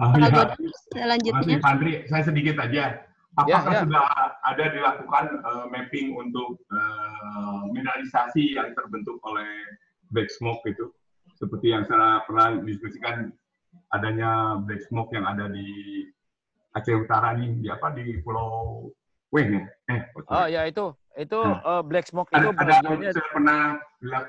Ah, ya. Godun, selanjutnya. Mas Pandri, saya sedikit aja. Ya, Apakah ya, ya. sudah ada dilakukan uh, mapping untuk uh, mineralisasi yang terbentuk oleh black smoke itu? seperti yang saya pernah diskusikan adanya black smoke yang ada di Aceh Utara nih di apa di Pulau Weng ya. Eh, oh, oh ya itu itu nah. uh, black smoke itu ada, ada saya pernah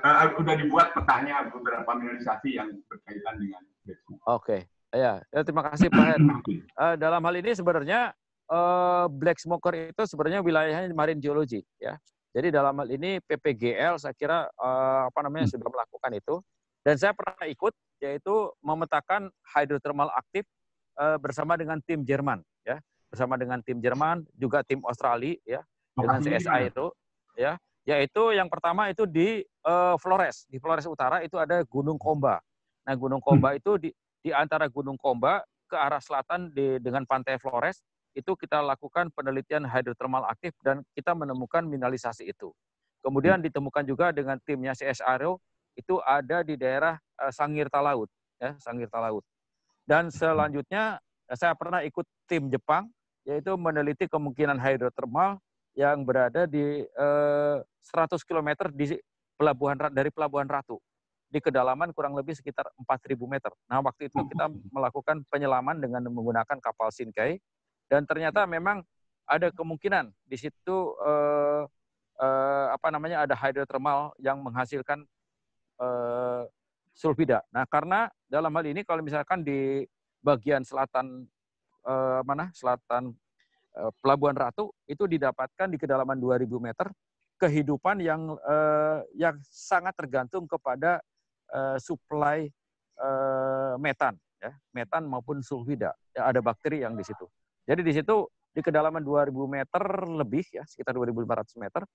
uh, udah dibuat petanya beberapa mineralisasi yang berkaitan dengan black smoke. Oke. Okay. Ya, ya, terima kasih Pak Her. <clears throat> Uh, dalam hal ini sebenarnya uh, black smoker itu sebenarnya wilayahnya marine geology ya. Jadi dalam hal ini PPGL saya kira uh, apa namanya hmm. sudah melakukan itu dan saya pernah ikut yaitu memetakan hidrotermal aktif eh, bersama dengan tim Jerman ya bersama dengan tim Jerman juga tim Australia ya dengan CSI itu ya yaitu yang pertama itu di uh, Flores di Flores Utara itu ada Gunung Komba nah Gunung Komba hmm. itu di di antara Gunung Komba ke arah selatan di, dengan pantai Flores itu kita lakukan penelitian hidrotermal aktif dan kita menemukan mineralisasi itu kemudian hmm. ditemukan juga dengan timnya CSIRO itu ada di daerah eh, Sangirta Laut, ya, Sangirta Laut. Dan selanjutnya eh, saya pernah ikut tim Jepang yaitu meneliti kemungkinan hidrotermal yang berada di eh, 100 km di pelabuhan dari pelabuhan Ratu di kedalaman kurang lebih sekitar 4.000 meter. Nah, waktu itu kita <laughs> melakukan penyelaman dengan menggunakan kapal Sinkai dan ternyata memang ada kemungkinan di situ eh, eh, apa namanya ada hidrotermal yang menghasilkan Eh, sulfida. Nah, karena dalam hal ini kalau misalkan di bagian selatan eh, mana? Selatan eh, Pelabuhan Ratu itu didapatkan di kedalaman 2000 meter kehidupan yang eh, yang sangat tergantung kepada eh, suplai eh, metan ya, metan maupun sulfida. Ya, ada bakteri yang di situ. Jadi di situ di kedalaman 2000 meter lebih ya, sekitar 2500 meter,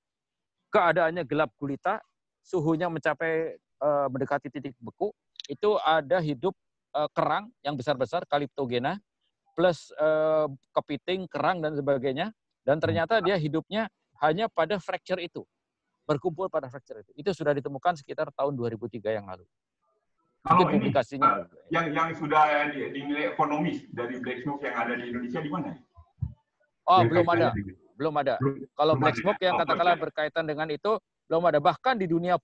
keadaannya gelap gulita, suhunya mencapai uh, mendekati titik beku itu ada hidup uh, kerang yang besar-besar kaliptogena plus uh, kepiting, kerang dan sebagainya dan ternyata hmm. dia hidupnya hanya pada fracture itu. Berkumpul pada fracture itu. Itu sudah ditemukan sekitar tahun 2003 yang lalu. Kalau oh, ini, publikasinya. Uh, yang yang sudah dinilai ekonomis dari Black Smoke yang ada di Indonesia di mana? Oh, belum ada. Belum ada. Kalau Black Smoke ada. yang oh, katakanlah berkaitan dengan itu belum ada. Bahkan di dunia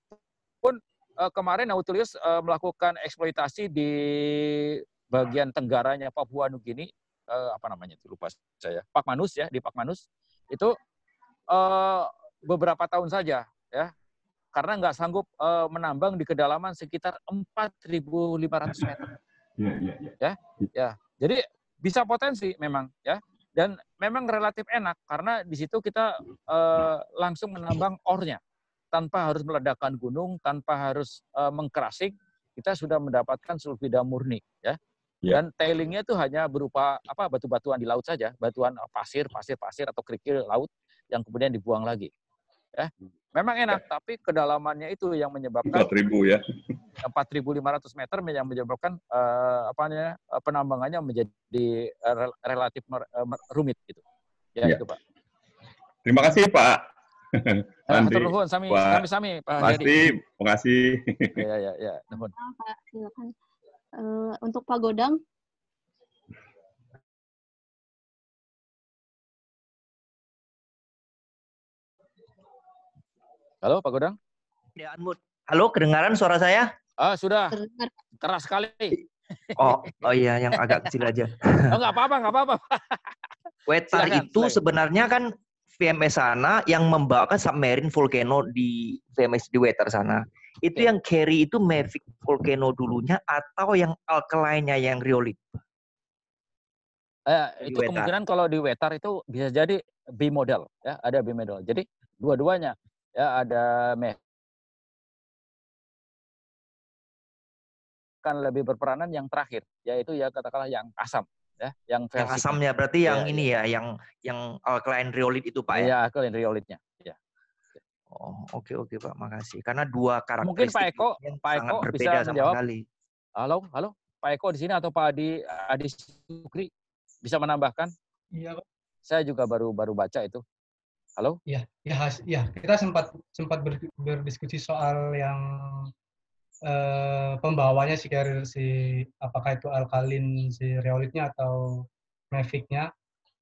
pun Eh, kemarin Nautilus eh, melakukan eksploitasi di bagian tenggaranya Papua Nugini, eh, apa namanya itu lupa saya, Pak Manus ya di Pak Manus itu beberapa tahun saja ya karena nggak sanggup menambang di kedalaman sekitar 4.500 meter. Ya, ya, ya. ya, ya. Jadi bisa potensi memang ya dan memang relatif enak karena di situ kita eh, langsung menambang ornya tanpa harus meledakkan gunung, tanpa harus uh, mengkerasik, kita sudah mendapatkan sulfida murni, ya. Yeah. Dan tailingnya itu hanya berupa apa batu-batuan di laut saja, batuan eh, pasir, pasir, pasir atau kerikil laut yang kemudian dibuang lagi. Ya. Memang enak, ya. tapi kedalamannya itu yang menyebabkan 4000 ya. 4500 <laughs> meter yang menyebabkan uh, apa namanya penambangannya menjadi uh, relatif mer, uh, rumit gitu. Ya, ya. itu Pak. Terima kasih Pak Nanti. <laughs> Hatur nuhun sami sami sami Pak Pasti, terima kasih. <laughs> Ya ya ya, nuhun. Uh, eh, untuk Pak Godang Halo Pak Godang. Ya, unmute. Halo, kedengaran suara saya? Ah, sudah. Keras sekali. Oh, oh iya yang agak kecil aja. <laughs> oh, enggak apa-apa, enggak apa-apa. Wetar itu sebenarnya kan VMS sana yang membawakan submarine volcano di VMS di Wetter sana. Itu yang carry itu Mavic Volcano dulunya atau yang alkaline-nya yang Riolit? Eh, itu kemungkinan kalau di Wetar itu bisa jadi B model ya, ada B model. Jadi dua-duanya ya ada meh akan lebih berperanan yang terakhir yaitu ya katakanlah yang asam ya yang versi yang asamnya berarti yang ya, ini ya, ya yang yang iya, iya. ya, alkaline rheolite itu Pak ya. Iya, alkaline nya Ya. Oh, oke okay, oke okay, Pak, makasih. Karena dua karakteristik Mungkin Pak Eko, Pak Eko bisa menjawab. Sekali. Halo, halo. Pak Eko di sini atau Pak Adi Adi Sukri bisa menambahkan? Iya, Pak. Saya juga baru baru baca itu. Halo? iya iya ya. Kita sempat sempat ber, berdiskusi soal yang uh, pembawanya si carrier si apakah itu alkalin si reolitnya atau mavic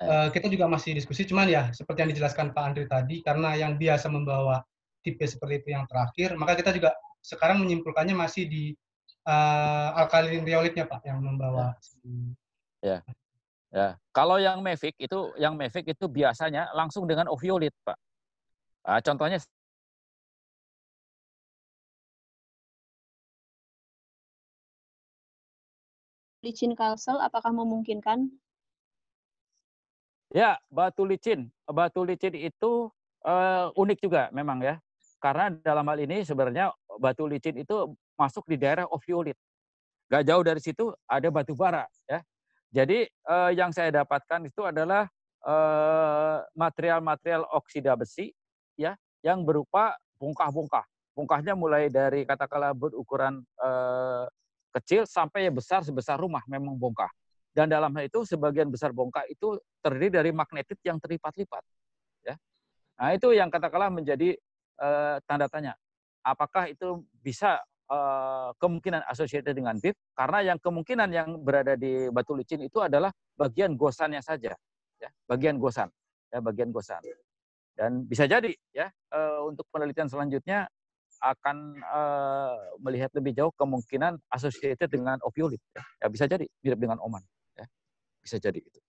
Uh, eh, kita juga masih diskusi, cuman ya seperti yang dijelaskan Pak Andri tadi, karena yang biasa membawa tipe seperti itu yang terakhir, maka kita juga sekarang menyimpulkannya masih di uh, alkalin reolitnya Pak yang membawa. Ya. Si... ya. ya. Kalau yang mavic itu, yang mavic itu biasanya langsung dengan oviolit Pak. uh, contohnya licin kalsel apakah memungkinkan? Ya, batu licin. Batu licin itu uh, unik juga memang ya. Karena dalam hal ini sebenarnya batu licin itu masuk di daerah ofiolit. Gak jauh dari situ ada batu bara ya. Jadi uh, yang saya dapatkan itu adalah eh, material-material uh, oksida besi ya yang berupa bongkah-bongkah. Bongkahnya mulai dari katakanlah berukuran kecil sampai yang besar sebesar rumah memang bongkah. Dan dalam hal itu sebagian besar bongkah itu terdiri dari magnetit yang terlipat-lipat. Ya. Nah itu yang katakanlah menjadi eh, tanda tanya. Apakah itu bisa eh, kemungkinan associated dengan BIF? Karena yang kemungkinan yang berada di batu licin itu adalah bagian gosannya saja. Ya, bagian gosan. Ya, bagian gosan. Dan bisa jadi ya eh, untuk penelitian selanjutnya akan uh, melihat lebih jauh kemungkinan associated dengan opioid. Ya. ya bisa jadi mirip dengan oman. Ya. Bisa jadi itu.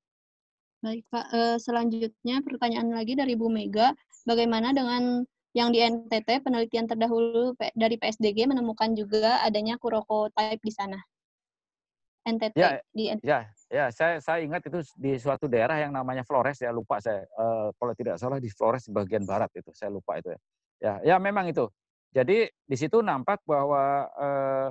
Baik Pak, uh, selanjutnya pertanyaan lagi dari Bu Mega, bagaimana dengan yang di NTT penelitian terdahulu dari PSDG menemukan juga adanya kuroko type di sana? NTT ya, di NTT. Ya, ya saya saya ingat itu di suatu daerah yang namanya Flores ya lupa saya uh, kalau tidak salah di Flores bagian barat itu saya lupa itu ya. Ya, ya memang itu. Jadi di situ nampak bahwa eh,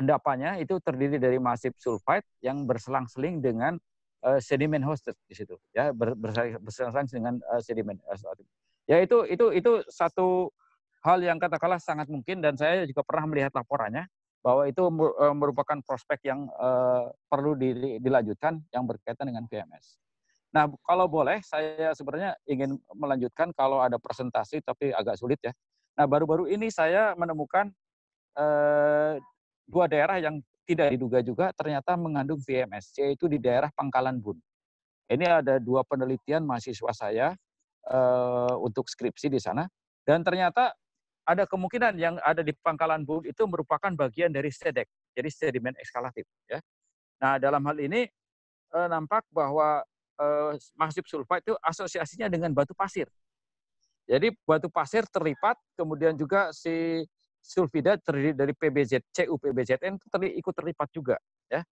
endapannya itu terdiri dari masif sulfide yang berselang-seling dengan eh, sedimen hosted di situ, ya berselang-seling dengan eh, sedimen. Eh, ya itu itu itu satu hal yang katakanlah sangat mungkin dan saya juga pernah melihat laporannya bahwa itu eh, merupakan prospek yang eh, perlu dilanjutkan yang berkaitan dengan PMS. Nah, kalau boleh, saya sebenarnya ingin melanjutkan kalau ada presentasi, tapi agak sulit ya. Nah, baru-baru ini saya menemukan eh, dua daerah yang tidak diduga juga ternyata mengandung VMS, yaitu di daerah Pangkalan Bun. Ini ada dua penelitian mahasiswa saya eh, untuk skripsi di sana, dan ternyata ada kemungkinan yang ada di Pangkalan Bun itu merupakan bagian dari sedek, jadi sedimen ekskalatif. Ya. Nah, dalam hal ini eh, nampak bahwa eh, masif sulfat itu asosiasinya dengan batu pasir. Jadi batu pasir terlipat, kemudian juga si sulfida terdiri dari PBZ, CU PBZN itu terli, ikut terlipat juga. Ya.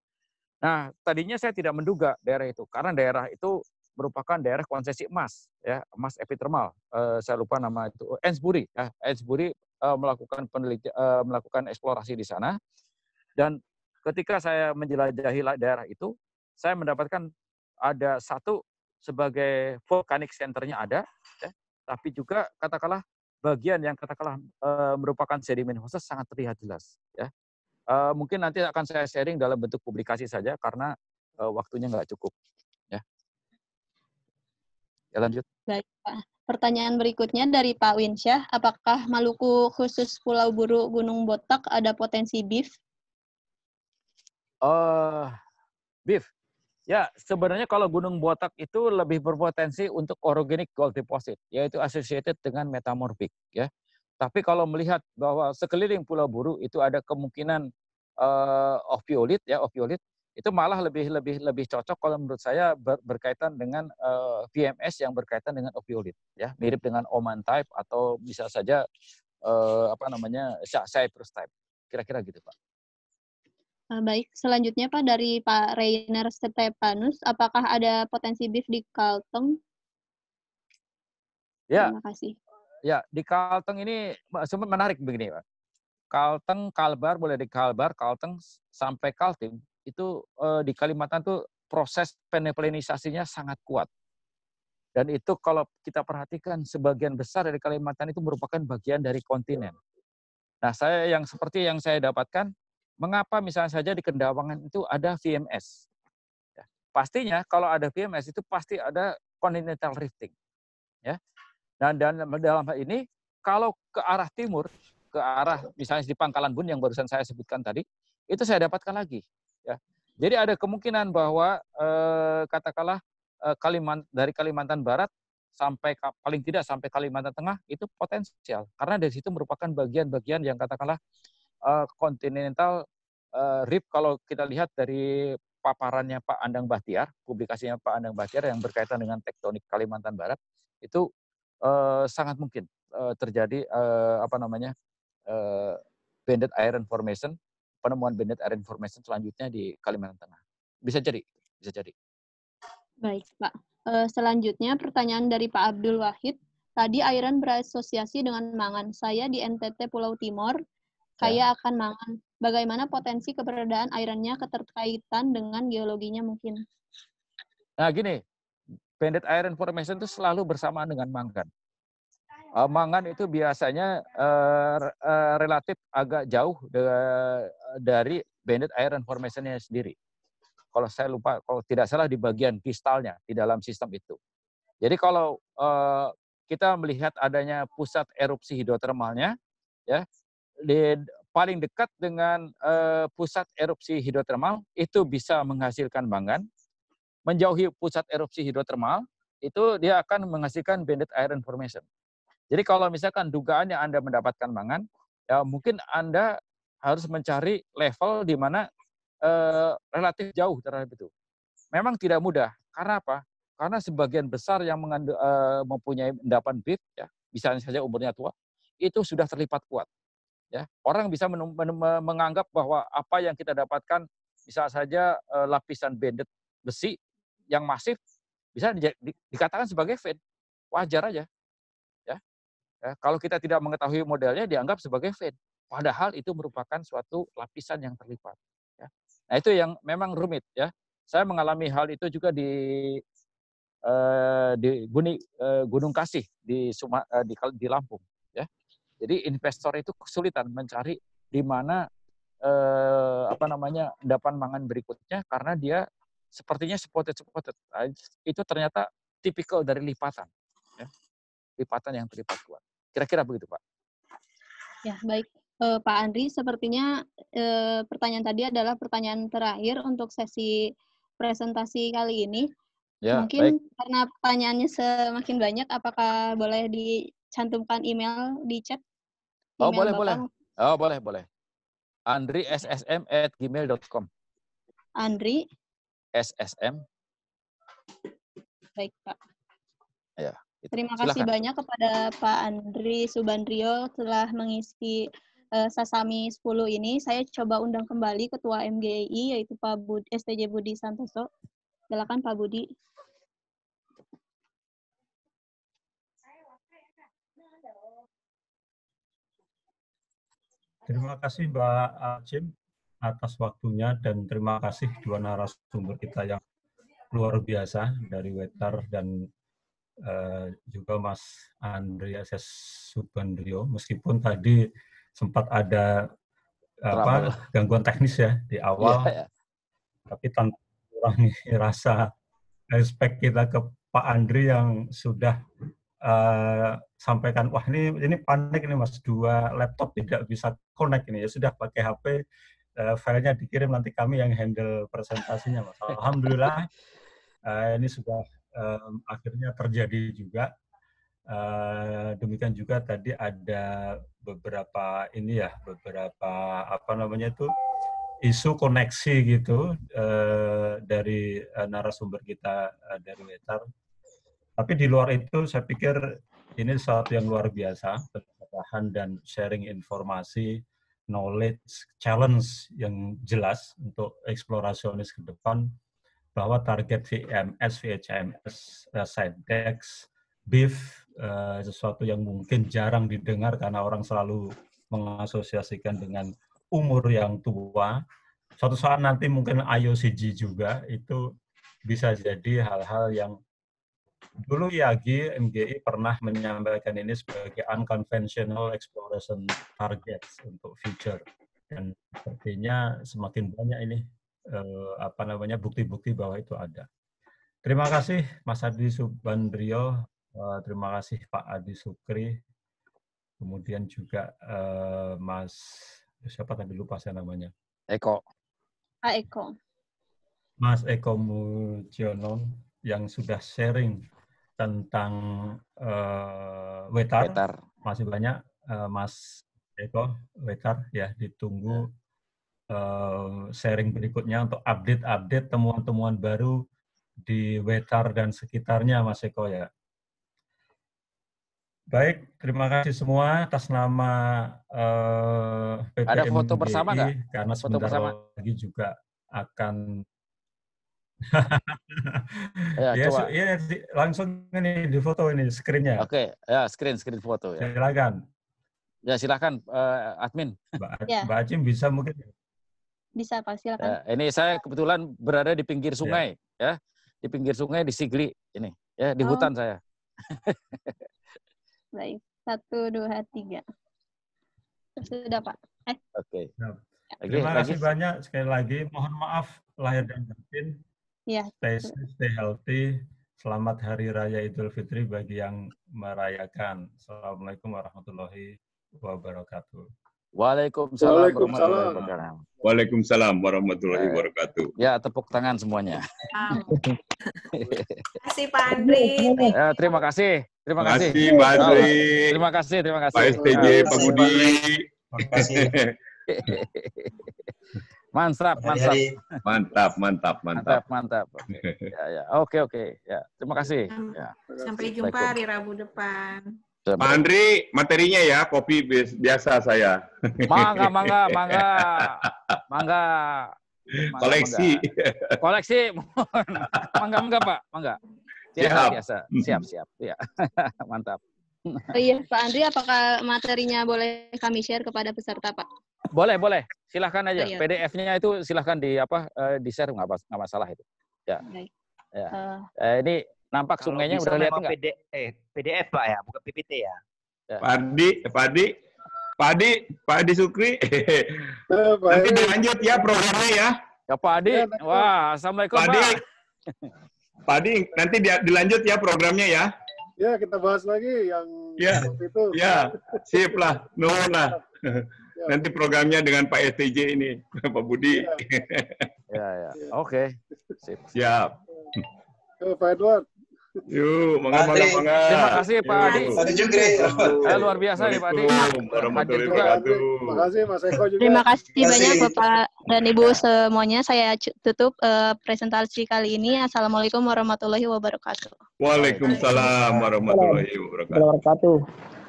Nah, tadinya saya tidak menduga daerah itu, karena daerah itu merupakan daerah konsesi emas, ya, emas epitermal. E, eh, saya lupa nama itu, Ensbury. Eh, ya. Ensbury e, eh, melakukan penelitian, e, melakukan eksplorasi di sana. Dan ketika saya menjelajahi daerah itu, saya mendapatkan ada satu sebagai volcanic centernya ada, ya tapi juga katakanlah bagian yang katakanlah e, merupakan sedimen khusus sangat terlihat jelas ya e, mungkin nanti akan saya sharing dalam bentuk publikasi saja karena e, waktunya nggak cukup ya ya lanjut baik pak Pertanyaan berikutnya dari Pak Winsyah, apakah Maluku khusus Pulau Buru Gunung Botak ada potensi beef? Uh, beef, Ya, sebenarnya kalau gunung botak itu lebih berpotensi untuk orogenik gold deposit, yaitu associated dengan metamorfik. Ya. Tapi kalau melihat bahwa sekeliling Pulau Buru itu ada kemungkinan uh, eh, ofiolit, ya opiolit, itu malah lebih lebih lebih cocok kalau menurut saya ber, berkaitan dengan uh, eh, VMS yang berkaitan dengan ofiolit, ya mirip dengan Oman type atau bisa saja uh, apa namanya Cyprus type, kira-kira gitu Pak. Eh, baik, selanjutnya Pak dari Pak Rainer Stepanus, apakah ada potensi beef di Kalteng? Ya. Terima kasih. Ya, di Kalteng ini sumber menarik begini, Pak. Kalteng, Kalbar, boleh di Kalbar, Kalteng sampai Kaltim itu eh, di Kalimantan tuh proses peneplenisasinya sangat kuat. Dan itu kalau kita perhatikan sebagian besar dari Kalimantan itu merupakan bagian dari kontinen. Nah, saya yang seperti yang saya dapatkan Mengapa misalnya saja di Kendawangan itu ada VMS? Ya, pastinya kalau ada VMS itu pasti ada continental rifting. Ya. Dan, dan dalam hal ini, kalau ke arah timur, ke arah misalnya di Pangkalan Bun yang barusan saya sebutkan tadi, itu saya dapatkan lagi. Ya. Jadi ada kemungkinan bahwa eh, katakanlah eh, Kalimantan, dari Kalimantan Barat sampai paling tidak sampai Kalimantan Tengah itu potensial karena dari situ merupakan bagian-bagian yang katakanlah Continental eh, eh, RIP kalau kita lihat dari paparannya Pak Andang Bahtiar, publikasinya Pak Andang Bahtiar yang berkaitan dengan tektonik Kalimantan Barat itu eh, sangat mungkin terjadi apa namanya eh, banded iron formation, penemuan banded iron formation selanjutnya di Kalimantan Tengah. Bisa jadi, bisa jadi. Baik Pak. selanjutnya pertanyaan dari Pak Abdul Wahid. Tadi iron berasosiasi dengan mangan. Saya di NTT Pulau Timor Ya. kaya akan mangan. Bagaimana potensi keberadaan airannya keterkaitan dengan geologinya mungkin? Nah gini, banded iron formation itu selalu bersamaan dengan mangan. Uh, mangan itu biasanya uh, uh, relatif agak jauh de dari banded iron formationnya sendiri. Kalau saya lupa, kalau tidak salah di bagian kristalnya di dalam sistem itu. Jadi kalau uh, kita melihat adanya pusat erupsi hidrotermalnya, ya di, paling dekat dengan uh, pusat erupsi hidrotermal itu bisa menghasilkan mangan. Menjauhi pusat erupsi hidrotermal itu dia akan menghasilkan banded iron formation. Jadi kalau misalkan dugaannya Anda mendapatkan mangan, ya mungkin Anda harus mencari level di mana eh, relatif jauh terhadap itu. Memang tidak mudah. Karena apa? Karena sebagian besar yang mengandu, eh, mempunyai endapan bit, ya, bisa saja umurnya tua, itu sudah terlipat kuat. Ya, orang bisa menganggap bahwa apa yang kita dapatkan bisa saja eh, lapisan banded besi yang masif bisa di, di, dikatakan sebagai fade. Wajar aja. Ya. ya. Kalau kita tidak mengetahui modelnya dianggap sebagai fade. Padahal itu merupakan suatu lapisan yang terlipat. Ya. Nah itu yang memang rumit ya. Saya mengalami hal itu juga di eh, di eh, Gunung Kasih di, Suma, di Lampung. Jadi investor itu kesulitan mencari di mana eh, apa namanya endapan mangan berikutnya karena dia sepertinya spotted-spotted. Nah, itu ternyata tipikal dari lipatan. Ya. Lipatan yang terlipat kuat. Kira-kira begitu, Pak. Ya, baik. Eh, Pak Andri, sepertinya eh, pertanyaan tadi adalah pertanyaan terakhir untuk sesi presentasi kali ini. Ya, Mungkin baik. karena pertanyaannya semakin banyak, apakah boleh dicantumkan email di chat Oh boleh boleh. Oh boleh boleh. Andri SSM at gmail.com. Andri. SSM. Baik Pak. Ya. Itu. Terima kasih banyak kepada Pak Andri Subandrio telah mengisi uh, eh, Sasami 10 ini. Saya coba undang kembali Ketua MGI yaitu Pak Bud, STJ Budi Santoso. Silakan Pak Budi. Terima kasih Mbak Jim atas waktunya dan terima kasih dua narasumber kita yang luar biasa dari Wetar dan uh, juga Mas Andreas Subandrio meskipun tadi sempat ada apa gangguan teknis ya di awal ya, ya. tapi tanpa kurang <laughs> rasa respect kita ke Pak Andri yang sudah uh, sampaikan wah ini ini panik ini mas dua laptop tidak bisa connect ini ya sudah pakai HP uh, eh, filenya dikirim nanti kami yang handle presentasinya mas alhamdulillah uh, ini sudah um, akhirnya terjadi juga uh, demikian juga tadi ada beberapa ini ya beberapa apa namanya itu isu koneksi gitu uh, dari uh, narasumber kita uh, dari Wetar tapi di luar itu saya pikir ini sesuatu yang luar biasa, perbahan dan sharing informasi, knowledge, challenge yang jelas untuk eksplorasionis ke depan bahwa target VMS, VHMS, Sidex, eh, BIF, eh, sesuatu yang mungkin jarang didengar karena orang selalu mengasosiasikan dengan umur yang tua. Suatu saat nanti mungkin IOCG juga itu bisa jadi hal-hal yang dulu Yagi MGI pernah menyampaikan ini sebagai unconventional exploration targets untuk future dan sepertinya semakin banyak ini eh, apa namanya bukti-bukti bahwa itu ada. Terima kasih Mas Adi Subandrio, eh, terima kasih Pak Adi Sukri, kemudian juga eh, Mas siapa tadi lupa saya namanya. Eko. Pak Eko. Mas Eko Mujiono yang sudah sharing tentang uh, Wetar. Wetar. Masih banyak uh, Mas Eko Wetar ya ditunggu uh, sharing berikutnya untuk update-update temuan-temuan baru di Wetar dan sekitarnya Mas Eko ya. Baik, terima kasih semua atas nama uh, PPMDI. Ada foto bersama nggak? Karena foto sebentar bersama. lagi juga akan ya, <laughs> ya, coba. ya langsung ini di foto ini screennya. Oke, okay. ya screen screen foto ya. Silakan. Ya silakan uh, admin. Mbak, <laughs> ya. Acim bisa mungkin. Bisa Pak silakan. Ya, ini saya kebetulan berada di pinggir ya. sungai ya, ya. di pinggir sungai di Sigli ini ya di oh. hutan saya. <laughs> Baik satu dua tiga sudah Pak. Eh. Oke. Okay. Terima kasih banyak sekali lagi. Mohon maaf lahir dan batin. Yeah. Stay safe, stay healthy. Selamat Hari Raya Idul Fitri bagi yang merayakan. Assalamualaikum warahmatullahi wabarakatuh. Waalaikumsalam, Waalaikumsalam. warahmatullahi wabarakatuh. Waalaikumsalam warahmatullahi wabarakatuh. Ya, tepuk tangan semuanya. <laughs> Ya, terima kasih terima kasih. Terima kasih. Pak Andri. Terima kasih, terima kasih. Pak Budi. Terima kasih. <laughs> Mansap, mantap, mantap. Mantap, mantap, mantap. Mantap, okay. Ya, ya. Oke, okay, oke. Okay. Ya, terima kasih. Ya. Sampai jumpa di hari Rabu depan. Pak Andri, materinya ya, kopi biasa saya. Mangga, <laughs> mangga, mangga. Mangga. Koleksi. Mangga. Koleksi. <laughs> mangga, mangga, Pak. Mangga. Biasa, siap. biasa. Siap, siap. Ya. Mantap. Oh iya, Pak Andri, apakah materinya boleh kami share kepada peserta, Pak? boleh boleh silahkan aja iya. PDF-nya itu silahkan di apa eh, di share nggak nggak masalah itu ya, ya. Uh, eh, ini nampak sungainya udah lihat nggak PD, eh, PDF pak ya bukan PPT ya, ya. Padi eh, Padi Padi Padi Sukri <laughs> nanti dilanjut ya programnya ya ya Padi ya, wah assalamualaikum Padi pak. <laughs> Padi nanti dilanjut ya programnya ya ya kita bahas lagi yang ya, itu ya sip lah nuhun lah <laughs> Ya. nanti programnya dengan Pak STJ ini, <laughs> Pak Budi. Ya, <laughs> ya, ya. Oke. Siap. Siap. Pak Edward. Yuk, mangga mangga mangga. Terima kasih Pak Adi. Adi Jengkri. Ya, eh, luar biasa nih ya, Pak Adi. Warahmatullahi wabarakatuh. Terima kasih Mas Eko juga. Terima kasih banyak Bapak dan Ibu semuanya. Saya tutup uh, presentasi kali ini. Assalamualaikum warahmatullahi wabarakatuh. Waalaikumsalam warahmatullahi wabarakatuh.